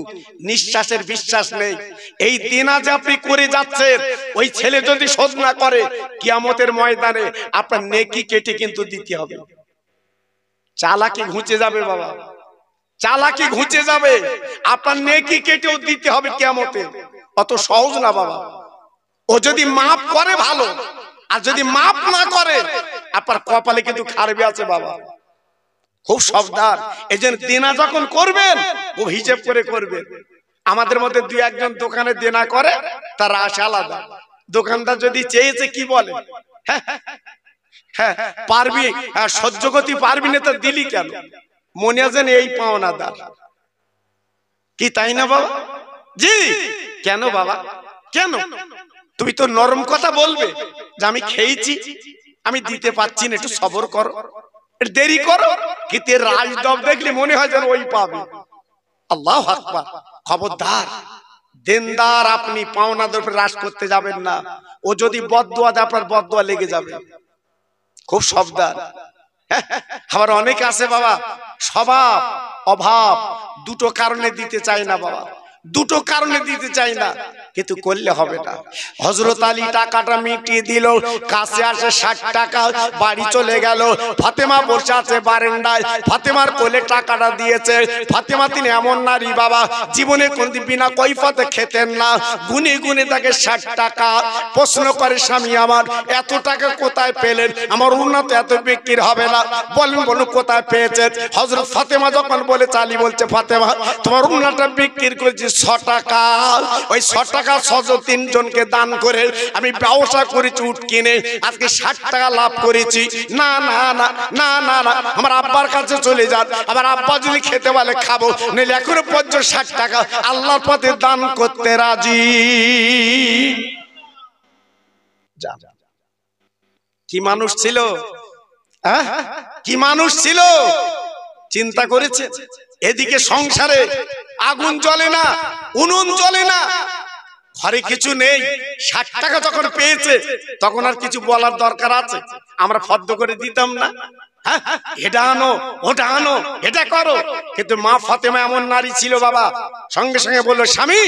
নিঃশ্বাসের বিশ্বাস নেই এই দেনা যে আপনি করে যাচ্ছেন ওই ছেলে যদি শোধ না করে কিয়ামতের ময়দানে আপনার নেকি কেটে কিন্তু দিতে হবে চালাকি ঘুচে যাবে বাবা চালাকি ঘুচে যাবে আপনার নেকি কেটেও দিতে হবে কেমতে অত সহজ না বাবা ও যদি মাফ করে ভালো আর যদি মাফ না করে আপনার কপালে কিন্তু খারবে আছে বাবা খুব সবদার এই জন্য দেনা যখন করবেন ও হিসেব করে করবেন আমাদের মধ্যে দুই একজন দোকানে দেনা করে তার আশা আলাদা দোকানদার যদি চেয়েছে কি বলে হ্যাঁ, হ্যাঁ, হ্যাঁ। হ্যাঁ, হ্যাঁ, হ্যাঁ পারবি হ্যাঁ সহ্য গতি পারবি না তো দিলি কেন মনে আছেন এই পাওনা পাওনাদার কি তাই না বাবা জি কেন বাবা কেন তুমি তো নরম কথা বলবে যে আমি খেয়েছি আমি দিতে পারছি না একটু সবর করো দেরি করো কিতে রাজদব দেখলে মনে হয় যেন ওই পাবে আল্লাহ আকবার খবরদার দেনদার আপনি পাওনাদের উপরে হ্রাস করতে যাবেন না ও যদি বদুয়া দেয় আপনার বদুয়া লেগে যাবে খুব সাবধান হ্যাঁ, হ্যাঁ, হ্যাঁ, আবার অনেক আছে বাবা স্বভাব অভাব দুটো কারণে দিতে চায় না বাবা দুটো কারণে দিতে চাই না কিন্তু করলে হবে না হজরত আলী টাকাটা মিটিয়ে দিল কাছে আসে ষাট টাকা বাড়ি চলে গেল ফাতেমা বসে আছে বারেন্ডায় ফাতেমার কোলে টাকাটা দিয়েছে ফাতেমা তিনি এমন নারী বাবা জীবনে কোনদিন বিনা কৈফাতে খেতেন না গুনে গুনে তাকে ষাট টাকা প্রশ্ন করে স্বামী আমার এত টাকা কোথায় পেলেন আমার উন্নত এত বিক্রির হবে না বলুন বলুন কোথায় পেয়েছেন হজরত ফাতেমা যখন বলে চালি বলছে ফাতেমা তোমার উন্নাটা বিক্রির করেছি তিনজনকে দান করে আমি ব্যবসা কিনে আজকে ষাট টাকা লাভ করেছি না না না না না না আমার আব্বার কাছে চলে যান আমার আব্বা যদি খেতে বলে খাবো নিলে এখনো পর্যন্ত ষাট টাকা আল্লাহর পথে দান করতে রাজি কি মানুষ ছিল হ্যাঁ? কি মানুষ ছিল চিন্তা করেছে এদিকে সংসারে আগুন জ্বলে না উনুন জ্বলে না ঘরে কিছু নেই ষাট টাকা যখন পেয়েছে তখন আর কিছু বলার দরকার আছে আমরা ফদ্দ করে দিতাম না হ্যাঁ, এটা আনো ওটা আনো এটা করো কিন্তু মা ফাতেমা এমন নারী ছিল বাবা সঙ্গে সঙ্গে বললো স্বামী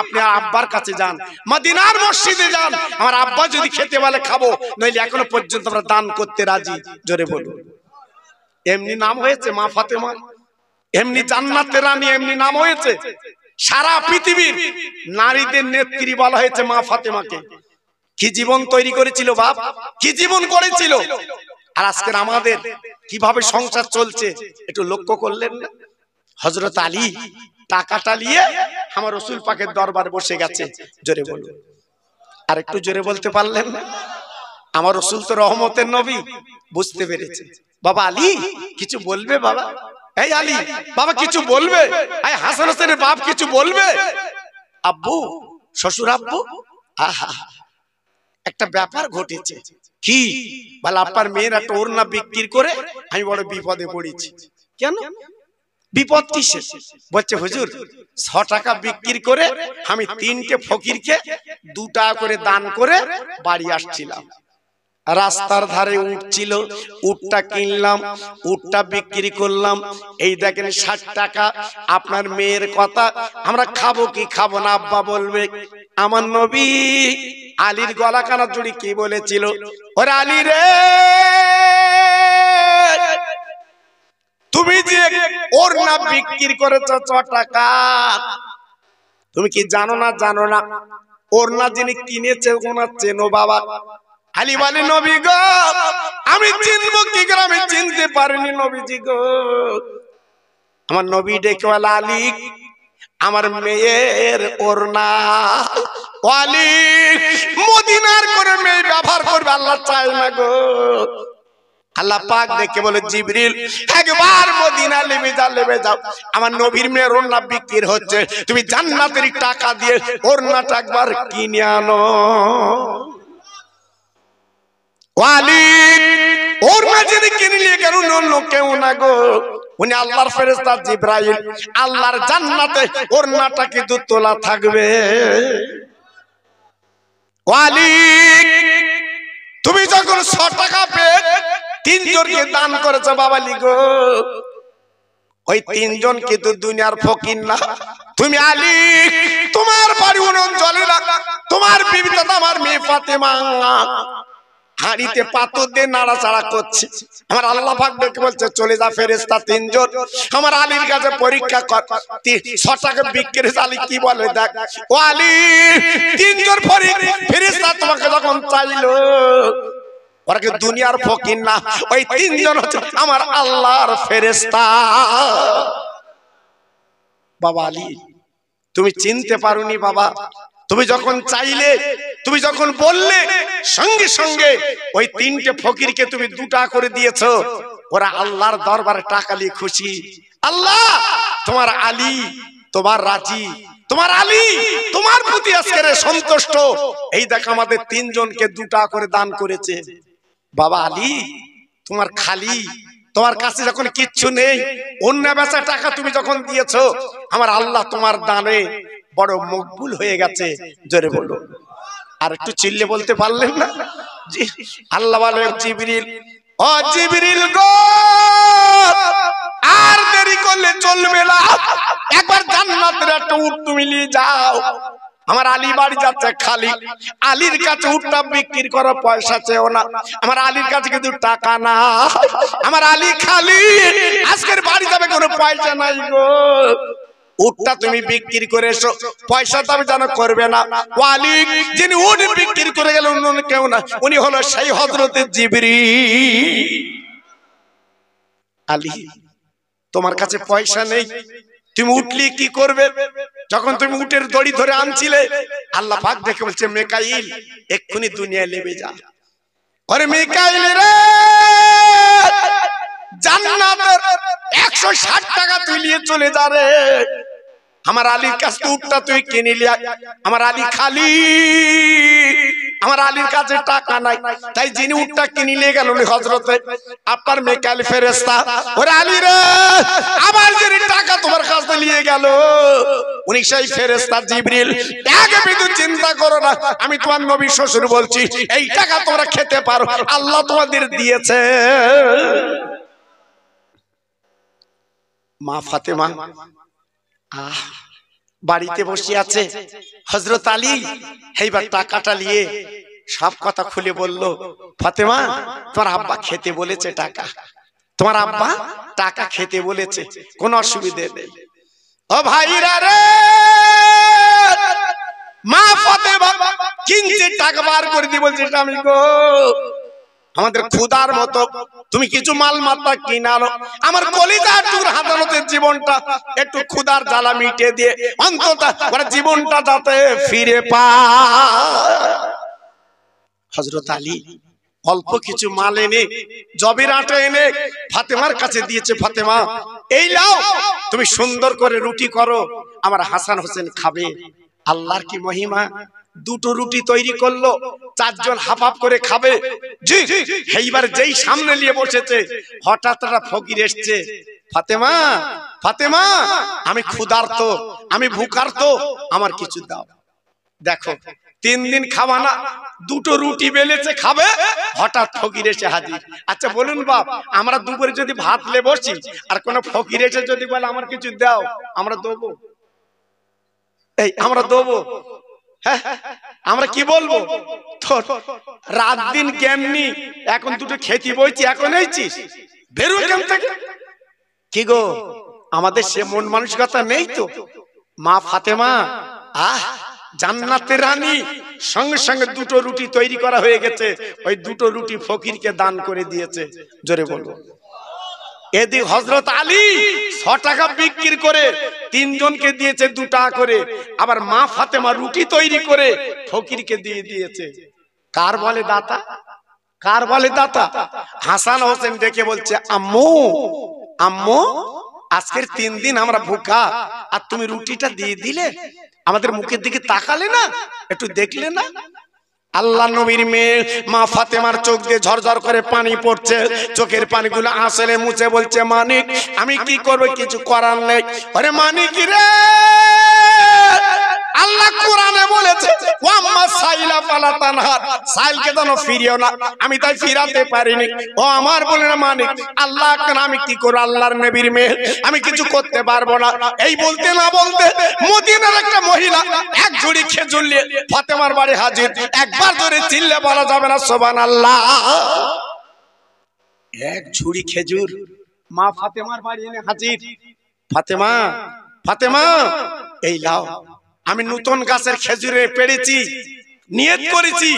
আপনি আব্বার কাছে যান মা মদিনার মসজিদে যান আমার আব্বা যদি খেতে বলে খাবো নইলে এখনো পর্যন্ত আমরা দান করতে রাজি জোরে বলুন এমনি নাম হয়েছে মা ফাতেমা এমনি জান্নাতের রানী এমনি নাম হয়েছে সারা পৃথিবীর নারীদের নেত্রী বলা হয়েছে মা ফাতেমাকে কি জীবন তৈরি করেছিল বাপ কি জীবন করেছিল আর আজকের আমাদের কিভাবে সংসার চলছে একটু লক্ষ্য করলেন না হজরত আলী টাকাটা নিয়ে আমার রসুল পাকের দরবার বসে গেছে জোরে বলুন আর একটু জোরে বলতে পারলেন না আমার রসুল তো রহমতের নবী বুঝতে পেরেছে বাবা আলী কিছু বলবে বাবা এই আলী বাবা কিছু বলবে এই হাসান হোসেনের বাপ কিছু বলবে আব্বু শ্বশুর আব্বু আহা একটা ব্যাপার ঘটেছে কি বলে আপনার মেয়েরা টোর না বিক্রি করে আমি বড় বিপদে পড়েছি কেন বিপদ কিসে বলছে হুজুর ছ টাকা বিক্রি করে আমি তিনটে ফকিরকে দু টাকা করে দান করে বাড়ি আসছিলাম রাস্তার ধারে উট ছিল উটটা কিনলাম উটটা বিক্রি করলাম এই দেখেন ষাট টাকা আপনার মেয়ের কথা আমরা খাবো কি খাবো না আব্বা বলবে আমার নবী আলীর গলা কানা জুড়ি কি বলেছিল ওরে আলী রে তুমি যে ওর না বিক্রি করেছ ছ টাকা তুমি কি জানো না জানো না ওর না যিনি কিনেছে ওনার চেনো বাবা আলিবালি বলে নবী গো আমি চিনবো কি করে আমি চিনতে পারিনি নবীজি গো আমার নবী ডেকে বলে আলী আমার মেয়ের ওরনা না মদিনার করে মেয়ে ব্যবহার করবে আল্লাহ চাই না গো আল্লাহ পাক দেখে বলে জিবরিল একবার মদিনা লেবে যা লেবে যাও আমার নবীর মেয়ের ওড়না বিক্রির হচ্ছে তুমি জান্নাতের টাকা দিয়ে ওড়নাটা একবার কিনে আনো ওর মাঝে কিনলে কেন উনি আল্লাহর ওর নাটা তোলা থাকবে তুমি যখন ছ টাকা পেয়ে তিনজনকে দান করেছো বাবা লিগো ওই তিনজন কিন্তু দুনিয়ার ফকির না তুমি আলী তোমার বাড়ি উনুন জলে না তোমার বিবিতা আমার মেয়ে ফাতেমা হাঁড়িতে পাথর দিয়ে নাড়াচাড়া করছে আমার আল্লাহ ভাগ্যকে বলছে চলে যা ফেরেস্তা তিনজন আমার আলীর কাছে পরীক্ষা কর ছটাকে বিক্রি আলী কি বলে দেখ ও আলী তিনজন ফেরেস্তা তোমাকে যখন চাইলো ওরা কি দুনিয়ার ফকির না ওই তিনজন হচ্ছে আমার আল্লাহর ফেরেস্তা বাবা আলী তুমি চিনতে পারুনি বাবা তুমি যখন চাইলে তুমি যখন বললে সঙ্গে সঙ্গে ওই তিনটে ফকিরকে তুমি দুটা করে দিয়েছ ওরা আল্লাহর দরবারে টাকা নিয়ে খুশি আল্লাহ তোমার আলী তোমার রাজি তোমার আলী তোমার প্রতি আজকের সন্তুষ্ট এই দেখ আমাদের তিনজনকে দুটা করে দান করেছে বাবা আলী তোমার খালি তোমার কাছে যখন কিচ্ছু নেই অন্য বেচা টাকা তুমি যখন দিয়েছো আমার আল্লাহ তোমার দানে বড় মকবুল হয়ে গেছে জোরে বললো আর একটু চিল্লে বলতে পারলেন না জি আল্লাহ বলেন জিবরিল ও জিবরিল গো আর দেরি করলে চলবে না একবার জান্নাতের একটা উট তুমি নিয়ে যাও আমার আলী বাড়ি যাচ্ছে খালি আলীর কাছে উঠটা বিক্রি করা পয়সা চেয়েও না আমার আলীর কাছে কিন্তু টাকা না আমার আলী খালি আজকের বাড়ি যাবে কোনো পয়সা নাই গো উটটা তুমি বিক্রি করে এসো পয়সা আমি যেন করবে না ওয়ালিক যিনি উট বিক্রি করে গেলেন উনি কেউ না উনি হলো সেই হজরতের জিবরি আলী তোমার কাছে পয়সা নেই তুমি উঠলি কি করবে যখন তুমি উটের দড়ি ধরে আনছিলে আল্লাহ পাক দেখে বলছে মেকাইল এক্ষুনি দুনিয়ায় লেবে যা আরে মেকাইল রে জান্নাতের একশো ষাট টাকা তুই নিয়ে চলে যা রে আমার আলীর কাছ উঠটা তুই কিনে লিয়া আমার আলী খালি আমার আলীর কাছে টাকা নাই তাই যিনি উঠটা কিনে নিয়ে গেল হজরতে আপনার মেকাল ফেরেস্তা ওরে আলী রে আবার যিনি টাকা তোমার কাছে নিয়ে গেল উনি সেই ফেরেস্তা জিবরিল এক বিদ্যুৎ চিন্তা করো না আমি তোমার নবী শ্বশুর বলছি এই টাকা তোমরা খেতে পারো আল্লাহ তোমাদের দিয়েছে মা ফাতেমা আহ বাড়িতে বসে আছে হজরত আলী এইবার টাকাটা নিয়ে সব কথা খুলে বলল ফাতেমা তোমার আব্বা খেতে বলেছে টাকা তোমার আব্বা টাকা খেতে বলেছে কোন অসুবিধে নেই ও ভাইরা রে মা ফাতেমা কিনছে টাকা বার করে দিয়ে বলছে আমি গো আমাদের খুদার মতো তুমি কিছু মাল মাত্রা কিনালো আমার কলিজা টুর হাত আদালতের জীবনটা একটু ক্ষুদার জ্বালা মিটে দিয়ে অন্তত মানে জীবনটা যাতে ফিরে পা হজরত আলী অল্প কিছু মাল এনে জবের আটা এনে ফাতেমার কাছে দিয়েছে ফাতেমা এই লাও তুমি সুন্দর করে রুটি করো আমার হাসান হোসেন খাবে আল্লাহর কি মহিমা দুটো রুটি তৈরি করলো চারজন হাফ করে খাবে এইবার যেই সামনে নিয়ে বসেছে হঠাৎ তারা ফকির এসছে ফাতেমা ফাতেমা আমি ক্ষুধার্ত আমি ভুকার্ত আমার কিছু দাও দেখো তিন দিন খাওয়া না দুটো রুটি বেলেছে খাবে হঠাৎ ফকির এসে হাজির আচ্ছা বলুন বাপ আমরা দুপুরে যদি ভাত লে বসি আর কোনো ফকির এসে যদি বলে আমার কিছু দাও আমরা দেবো এই আমরা দেবো হ্যাঁ আমরা কি বলবো রাত দিন কেমনি এখন দুটো খেতি বইছি এখন এইছিস বেরো থেকে কি গো আমাদের সে মন মানসিকতা নেই তো মা ফাতেমা আহ জান্নাতের রানী সঙ্গে সঙ্গে দুটো রুটি তৈরি করা হয়ে গেছে ওই দুটো রুটি ফকিরকে দান করে দিয়েছে জোরে বলবো এদিক হজরত আলী ছ টাকা বিক্রি করে তিনজনকে দিয়েছে দু টাকা করে আবার মা ফাতেমা রুটি তৈরি করে ফকিরকে দিয়ে দিয়েছে কার বলে দাতা কার বলে দাতা হাসান হোসেন ডেকে বলছে আম্মু আম্মু আজকের তিন দিন আমরা ভুকা আর তুমি রুটিটা দিয়ে দিলে আমাদের মুখের দিকে তাকালে না একটু দেখলে না আল্লাহ নবীর মেয়ে মা ফাতেমার চোখ দিয়ে ঝরঝর করে পানি পড়ছে চোখের পানিগুলো আসলে মুছে বলছে মানিক আমি কি করবো কিছু করার নেই মানিক রে আল্লাহ কোরআনে বলেছে ওয়াম্মা সাইলা ফালা সাইলকে যেন ফিরিও না আমি তাই ফিরাতে পারিনি ও আমার বলে না মানে আল্লাহ কেন আমি কি করব আল্লাহর নবীর মেয়ে আমি কিছু করতে পারবো না এই বলতে না বলতে মদিনার একটা মহিলা এক ঝুড়ি খেজুর নিয়ে ফাতেমার বাড়ি হাজির একবার ধরে চিল্লে বলা যাবে না সোবান আল্লাহ এক ঝুড়ি খেজুর মা ফাতেমার বাড়ি এনে হাজির ফাতেমা ফাতেমা এই লাও আমি নতুন গাছের খেজুরে পেরেছি নিয়ত করেছি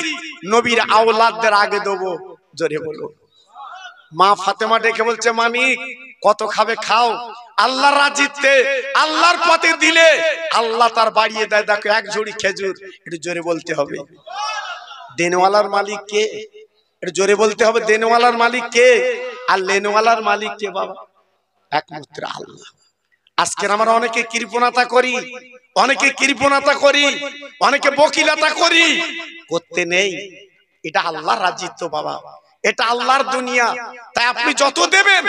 নবীর আওলাদদের আগে দেবো জোরে বলো মা ফাতেমা ডেকে বলছে মানি কত খাবে খাও আল্লাহ রাজিতে আল্লাহর পথে দিলে আল্লাহ তার বাড়িয়ে দেয় দেখো এক ঝুড়ি খেজুর একটু জোরে বলতে হবে দেনওয়ালার মালিক কে একটু জোরে বলতে হবে দেনওয়ালার মালিক কে আর লেনওয়ালার মালিক কে বাবা একমাত্র আল্লাহ আজকের আমরা অনেকে কৃপণতা করি অনেকে কৃপণতা করি অনেকে বকিলাতা করি করতে নেই এটা আল্লাহর রাজিত্ব বাবা এটা আল্লাহর দুনিয়া তাই আপনি যত দেবেন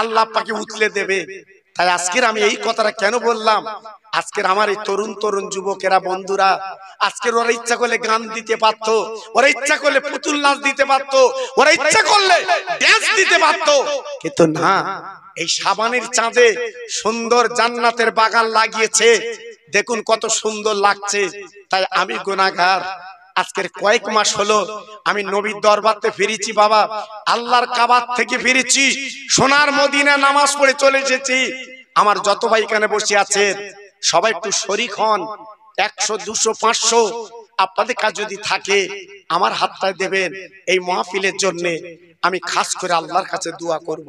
আল্লাহ আপনাকে উতলে দেবে তাই আজকের আমি এই কথাটা কেন বললাম আজকের আমার এই তরুণ তরুণ যুবকেরা বন্ধুরা আজকের ওরা ইচ্ছা করলে গান দিতে পারতো ওরা ইচ্ছা করলে পুতুল নাচ দিতে পারতো ওরা ইচ্ছা করলে ড্যান্স দিতে পারতো কিন্তু না এই সাবানের চাঁদে সুন্দর জান্নাতের বাগান লাগিয়েছে দেখুন কত সুন্দর লাগছে তাই আমি গুণাগার আজকের কয়েক মাস হলো আমি নবীর দরবারতে ফিরেছি বাবা আল্লাহর কাবার থেকে ফিরেছি সোনার মদিনা নামাজ পড়ে চলে এসেছি আমার যত ভাই এখানে বসে আছেন সবাই একটু শরিক হন একশো দুশো পাঁচশো আপনাদের কাজ যদি থাকে আমার হাতটা দেবেন এই মাহফিলের জন্যে আমি খাস করে আল্লাহর কাছে দোয়া করব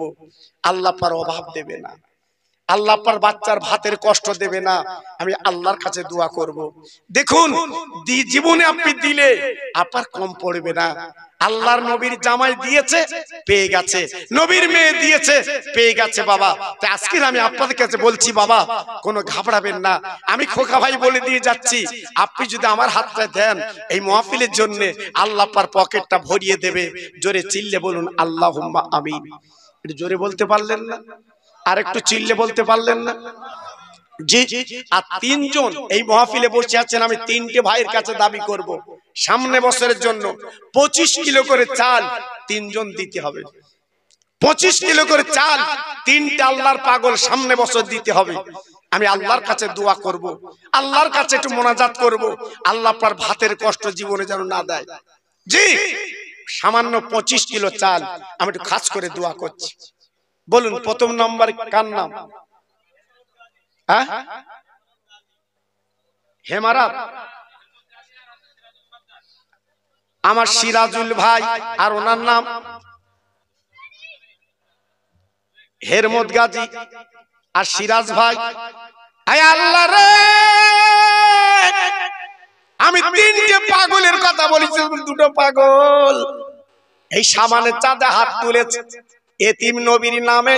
আল্লাহ পার অভাব দেবে না আল্লাহ আপনার বাচ্চার ভাতের কষ্ট দেবে না আমি আল্লাহর কাছে দোয়া করব। দেখুন জীবনে আপনি দিলে আপনার কম পড়বে না আল্লাহর নবীর জামাই দিয়েছে পেয়ে গেছে নবীর মেয়ে দিয়েছে পেয়ে গেছে বাবা আজকের আমি আপনাদের কাছে বলছি বাবা কোনো ঘাবড়াবেন না আমি খোকা ভাই বলে দিয়ে যাচ্ছি আপনি যদি আমার হাতটা দেন এই মহফিলের জন্য আল্লাহ পার পকেটটা ভরিয়ে দেবে জোরে চিল্লে বলুন আল্লাহ আমি এটা জোরে বলতে পারলেন না আর একটু চিল্লে বলতে পারলেন না জি আর তিনজন এই মহাফিলে বসে আছেন আমি তিনটে ভাইয়ের কাছে দাবি করব। সামনে বছরের জন্য পঁচিশ কিলো করে চাল তিনজন দিতে হবে পঁচিশ কিলো করে চাল তিনটা আল্লাহর পাগল সামনে বছর দিতে হবে আমি আল্লাহর কাছে দোয়া করব। আল্লাহর কাছে একটু মোনাজাত করব। আল্লাহ পার ভাতের কষ্ট জীবনে যেন না দেয় জি সামান্য পঁচিশ কিলো চাল আমি একটু খাস করে দোয়া করছি বলুন প্রথম নম্বর কার নাম হ্যাঁ? হ্যাঁ? হেমারাত আমার সিরাজুল ভাই আর ওনার নাম হেরমত গাজী আর সিরাজ ভাই আল্লাহ রে আমি তিনটে পাগলের কথা বলেছি দুটো পাগল এই সামানের চাঁদা হাত তুলেছে এতিম নবীর নামে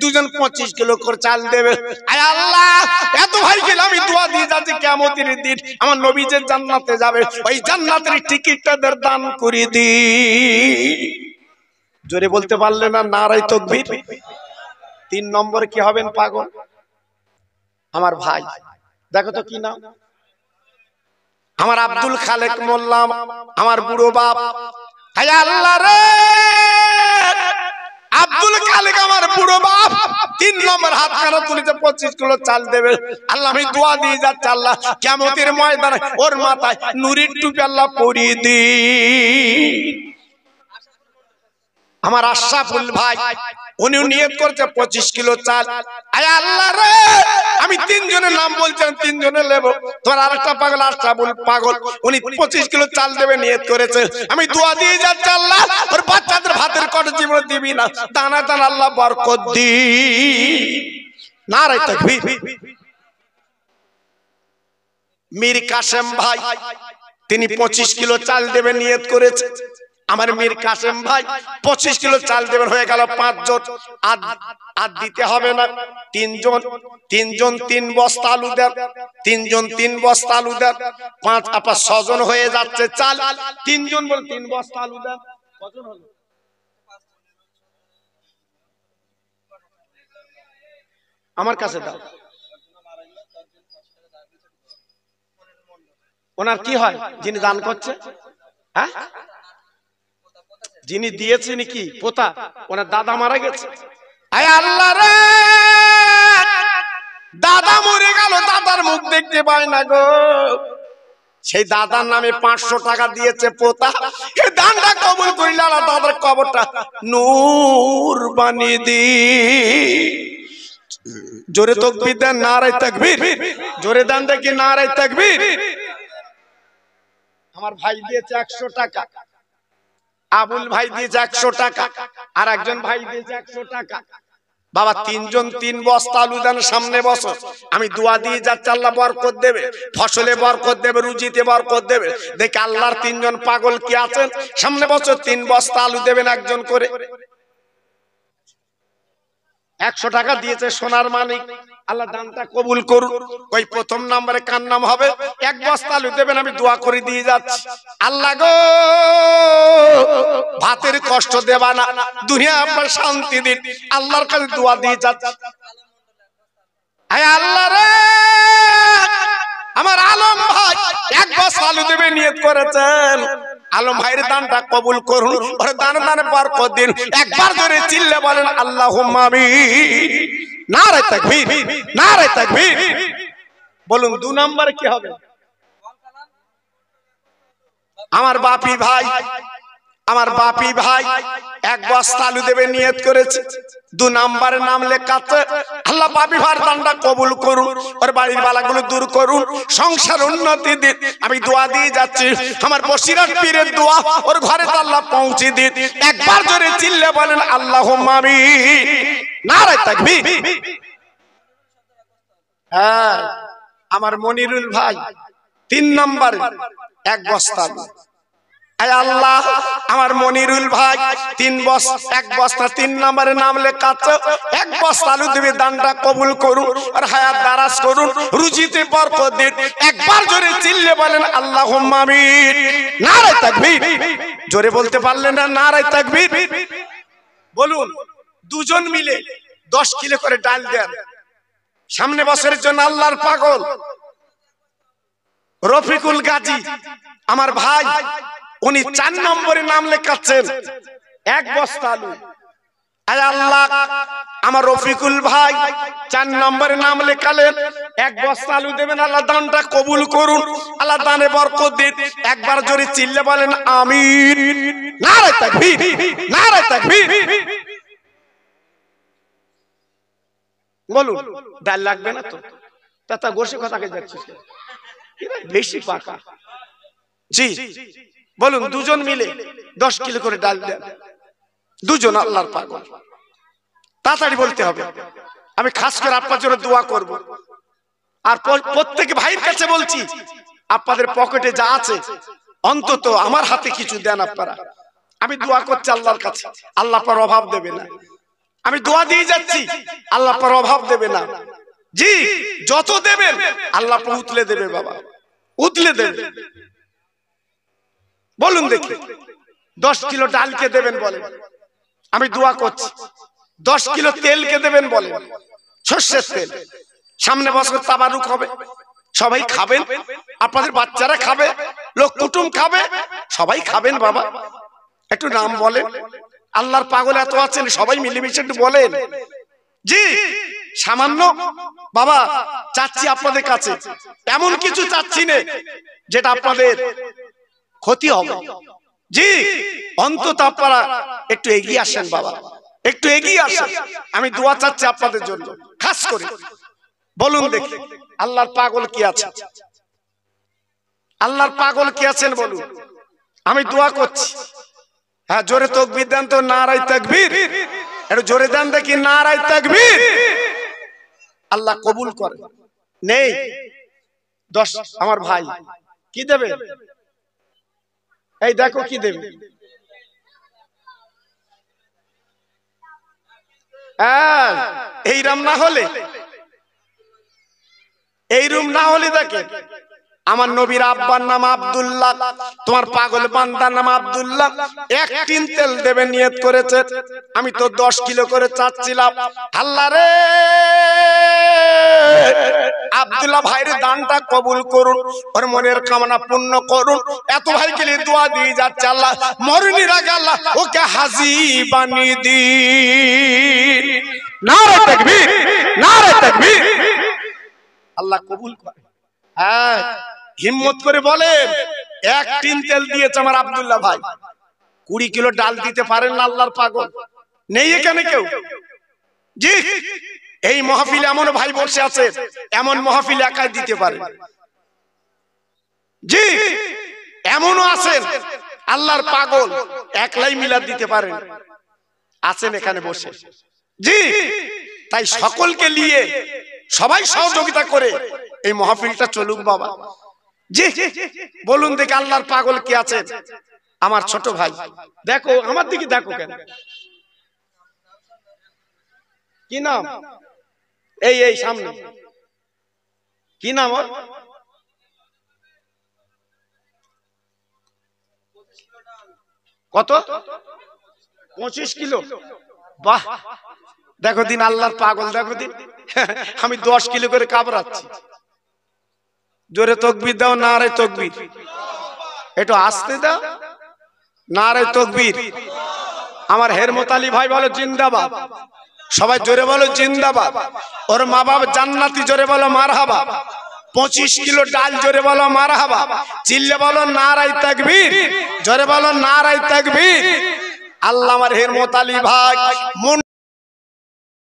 দুজন পঁচিশ কিলো করে চাল দেবে আল্লাহ এত ভাই গেলে আমি দোয়া দিয়ে যাচ্ছি কেমতির দিন আমার নবী যে জান্নাতে যাবে ওই জান্নাতের টিকিটটাদের দান করে দি জোরে বলতে পারলে না নারাই তো তিন নম্বর কি হবেন পাগল আমার ভাই দেখো তো কি নাম আমার আব্দুল খালেক মোল্লাম আমার বুড়ো বাপ আল্লাহ রে আব্দুল কালিক আমার পুরো বাপ তিন নম্বর হাত কারো তুলিতে পঁচিশ কিলো চাল দেবে আল্লাহ আমি দোয়া দিয়ে যাচ্ছি আল্লাহ কেমতির ময়দানে ওর মাথায় নুরির টুপি আল্লাহ পরিয়ে দি আমার আশা ফুল ভাই উনি নিয়োগ করছে পঁচিশ কিলো চাল আয় আল্লাহ রে আমি তিনজনের নাম বলছেন তিনজনের নেব তোমার আরেকটা পাগল আরেকটা বল পাগল উনি পঁচিশ কিলো চাল দেবে নিয়ত করেছে আমি দোয়া দিয়ে যাচ্ছি আল্লাহ ওর বাচ্চাদের ভাতের কট জীবন দিবি না দানা দান আল্লাহ বরকত দি না রে তকবীর মীর কাসেম ভাই তিনি পঁচিশ কিলো চাল দেবে নিয়ত করেছে আমার মীর কাসেম ভাই পঁচিশ কিলো চাল দেবেন হয়ে গেল পাঁচজন আর আর দিতে হবে না তিনজন তিনজন তিন বস্তা আলু দেন তিনজন তিন বস্তা আলু দেন পাঁচ আপা ছজন হয়ে যাচ্ছে চাল তিনজন বল তিন বস্তা আলু দেন হলো আমার কাছে দাও ওনার কি হয় যিনি দান করছে হ্যাঁ যিনি দিয়েছেন কি পোতা ওনার দাদা মারা গেছে আয় আল্লাহ রে দাদা মরে গেল দাদার মুখ দেখতে পায় না গো সেই দাদার নামে পাঁচশো টাকা দিয়েছে পোতা দানটা কবর করিল দাদার কবরটা নূর বানিয়ে দি জোরে তকবির দেন নারাই তাকবির জোরে দেন দেখি নারাই তাকবির আমার ভাই দিয়েছে একশো টাকা আবুল ভাই দিয়েছে একশো টাকা আর একজন ভাই দিয়েছে একশো টাকা বাবা তিনজন তিন বস্তা আলু দেন সামনে বস আমি দোয়া দিয়ে যাচ্ছি আল্লাহ বরকত দেবে ফসলে বরকত দেবে রুজিতে বরকত দেবে দেখে আল্লাহর তিনজন পাগল কি আছেন সামনে বসো তিন বস্তা আলু দেবেন একজন করে একশো টাকা দিয়েছে সোনার মানিক আল্লাহ দানটা কবুল করুন ওই প্রথম নাম্বারে কার নাম হবে এক বস্তা আলু দেবেন আমি দোয়া করে দিয়ে যাচ্ছি আল্লাহ গো ভাতের কষ্ট দেবা না দুনিয়া আপনার শান্তি দিন আল্লাহর কাছে দোয়া দিয়ে যাচ্ছি আল্লাহ রে আমার আলম ভাই এক বস্তা আলু দেবে নিয়ত করেছেন আলম ভাইয়ের দানটা কবুল করুন দান দানে পর দিন একবার ধরে চিল্লে বলেন আল্লাহ মামি नारे तकबीर नारे तकबीर बोलूं दो नंबर क्या होगा हमारे बापी भाई আমার বাপি ভাই এক বস্তা আলু দেবে নিয়ত করেছে দু নাম্বারে নাম লেখাতে আল্লাহ বাপি ভাই দানটা কবুল করুন ওর বাড়ির বালাগুলো দূর করুন সংসার উন্নতি দিন আমি দোয়া দিয়ে যাচ্ছি আমার বসিরাট পীরের দোয়া ওর ঘরে আল্লাহ পৌঁছে দিন একবার জোরে চিল্লে বলেন আল্লাহ মামি নারায় থাকবি হ্যাঁ আমার মনিরুল ভাই তিন নাম্বার এক বস্তা আল্লাহ আমার মনিরুল ভাই তিন বস্তা এক বস্তা তিন নম্বরে নাম লেখাচ্ছ এক বস্তা আলু দেবে দানটা কবুল করুন আর হায়াত দারাজ করুন রুজিতে বরকত দিন একবার জোরে চিল্লে বলেন আল্লাহ মামিন নারায় তাকবীর জোরে বলতে পারলেন না নারায় তাকবীর বলুন দুজন মিলে দশ কিলো করে ডাল দেন সামনে বছরের জন্য আল্লাহর পাগল রফিকুল গাজী আমার ভাই উনি চার নম্বরে নাম লেখাচ্ছেন এক বস্তা আলু আল্লাহ আমার রফিকুল ভাই চার নম্বরে নাম লেখালেন এক বস্তা আলু দেবেন আল্লাহ দানটা কবুল করুন আল্লাহ দানে দিন একবার জোরে চিল্লে বলেন বলুন ডাল লাগবে না তো তা গোসে বেশি পাকা জি বলুন দুজন মিলে দশ কিলো করে ডাল দেন দুজন আল্লাহর পাগল তাড়াতাড়ি বলতে হবে আমি খাস করে আপনার জন্য দোয়া করব। আর প্রত্যেক ভাইয়ের কাছে বলছি আপনাদের পকেটে যা আছে অন্তত আমার হাতে কিছু দেন আপনারা আমি দোয়া করছি আল্লাহর কাছে আল্লাহ পর অভাব দেবে না আমি দোয়া দিয়ে যাচ্ছি আল্লাহ পর অভাব দেবে না জি যত দেবেন আল্লাহ উতলে দেবে বাবা উতলে দেবে বলুন দেখি দশ কিলো ডালকে দেবেন বলেন আমি দোয়া করছি দশ কিলো তেলকে দেবেন বলেন সর্ষের তেল সামনে বছর তাবারুক হবে সবাই খাবেন আপনাদের বাচ্চারা খাবে লোক কুটুম খাবে সবাই খাবেন বাবা একটু নাম বলেন আল্লাহর পাগল এত আছেন সবাই মিলেমিশে একটু বলেন জি সামান্য বাবা চাচ্ছি আপনাদের কাছে এমন কিছু চাচ্ছি না যেটা আপনাদের ক্ষতি হবে জি অন্তত আপনারা একটু এগিয়ে আসেন বাবা একটু এগিয়ে আসেন আমি দোয়া চাচ্ছি আপনাদের জন্য খাস করে বলুন দেখি আল্লাহর পাগল কি আছে আল্লাহর পাগল কি আছেন বলুন আমি দোয়া করছি হ্যাঁ জোরে তকবির দেন তো নারাই তাকবীর একটু জোরে দেন দেখি নারাই তাকবীর আল্লাহ কবুল করে নেই দশ আমার ভাই কি দেবে এই দেখো কি দেবে রাম না হলে এই রুম না হলে দেখে আমার নবীর আব্বার নাম আবদুল্লাহ তোমার পাগল বান্দার নাম আবদুল্লাহ এক টিন তেল দেবে নিয়ত করেছে আমি তো দশ কিলো করে চাচ্ছিলাম আল্লাহ রে আবদুল্লাহ ভাইয়ের দানটা কবুল করুন ওর মনের কামনা পূর্ণ করুন এত ভাই গেলে দোয়া দিয়ে যাচ্ছে আল্লাহ মরণের রাগে আল্লাহ ওকে হাজি বানিয়ে দিন নারে তাকবীর নারে তাকবীর আল্লাহ কবুল করে হ্যাঁ হিম্মত করে বলেন এক টিন তেল দিয়েছে আমার আবদুল্লাহ ভাই কুড়ি কিলো ডাল দিতে পারেন না আল্লাহর পাগল নেই এখানে কেউ জি এই মহাফিল এমন ভাই বসে আছে এমন মহাফিল একাই দিতে পারে জি এমনও আছেন আল্লাহর পাগল একলাই মিলাদ দিতে পারেন আছেন এখানে বসে জি তাই সকলকে নিয়ে সবাই সহযোগিতা করে এই মহাফিলটা চলুক বাবা বলুন দেখি আল্লাহর পাগল কি আছে আমার ছোট ভাই দেখো আমার দিকে দেখো কেন কি নাম এই এই সামনে কি নাম কত পঁচিশ কিলো বাহ দেখো দিন আল্লাহর পাগল দেখো দিন আমি দশ কিলো করে কাবড়াচ্ছি জোরে তকবির দাও না রে তকবির একটু আসতে দাও না রে তকবির আমার হের মোতালি ভাই বলো জিন্দাবাদ সবাই জোরে বলো জিন্দাবাদ ওর মা বাবা জান্নাতি জোরে বলো মার হাবা পঁচিশ কিলো ডাল জোরে বলো মার হাবা চিল্লে বলো নারাই তাকবীর জোরে বলো নারাই তাকবীর আল্লাহ আমার হের মোতালি ভাই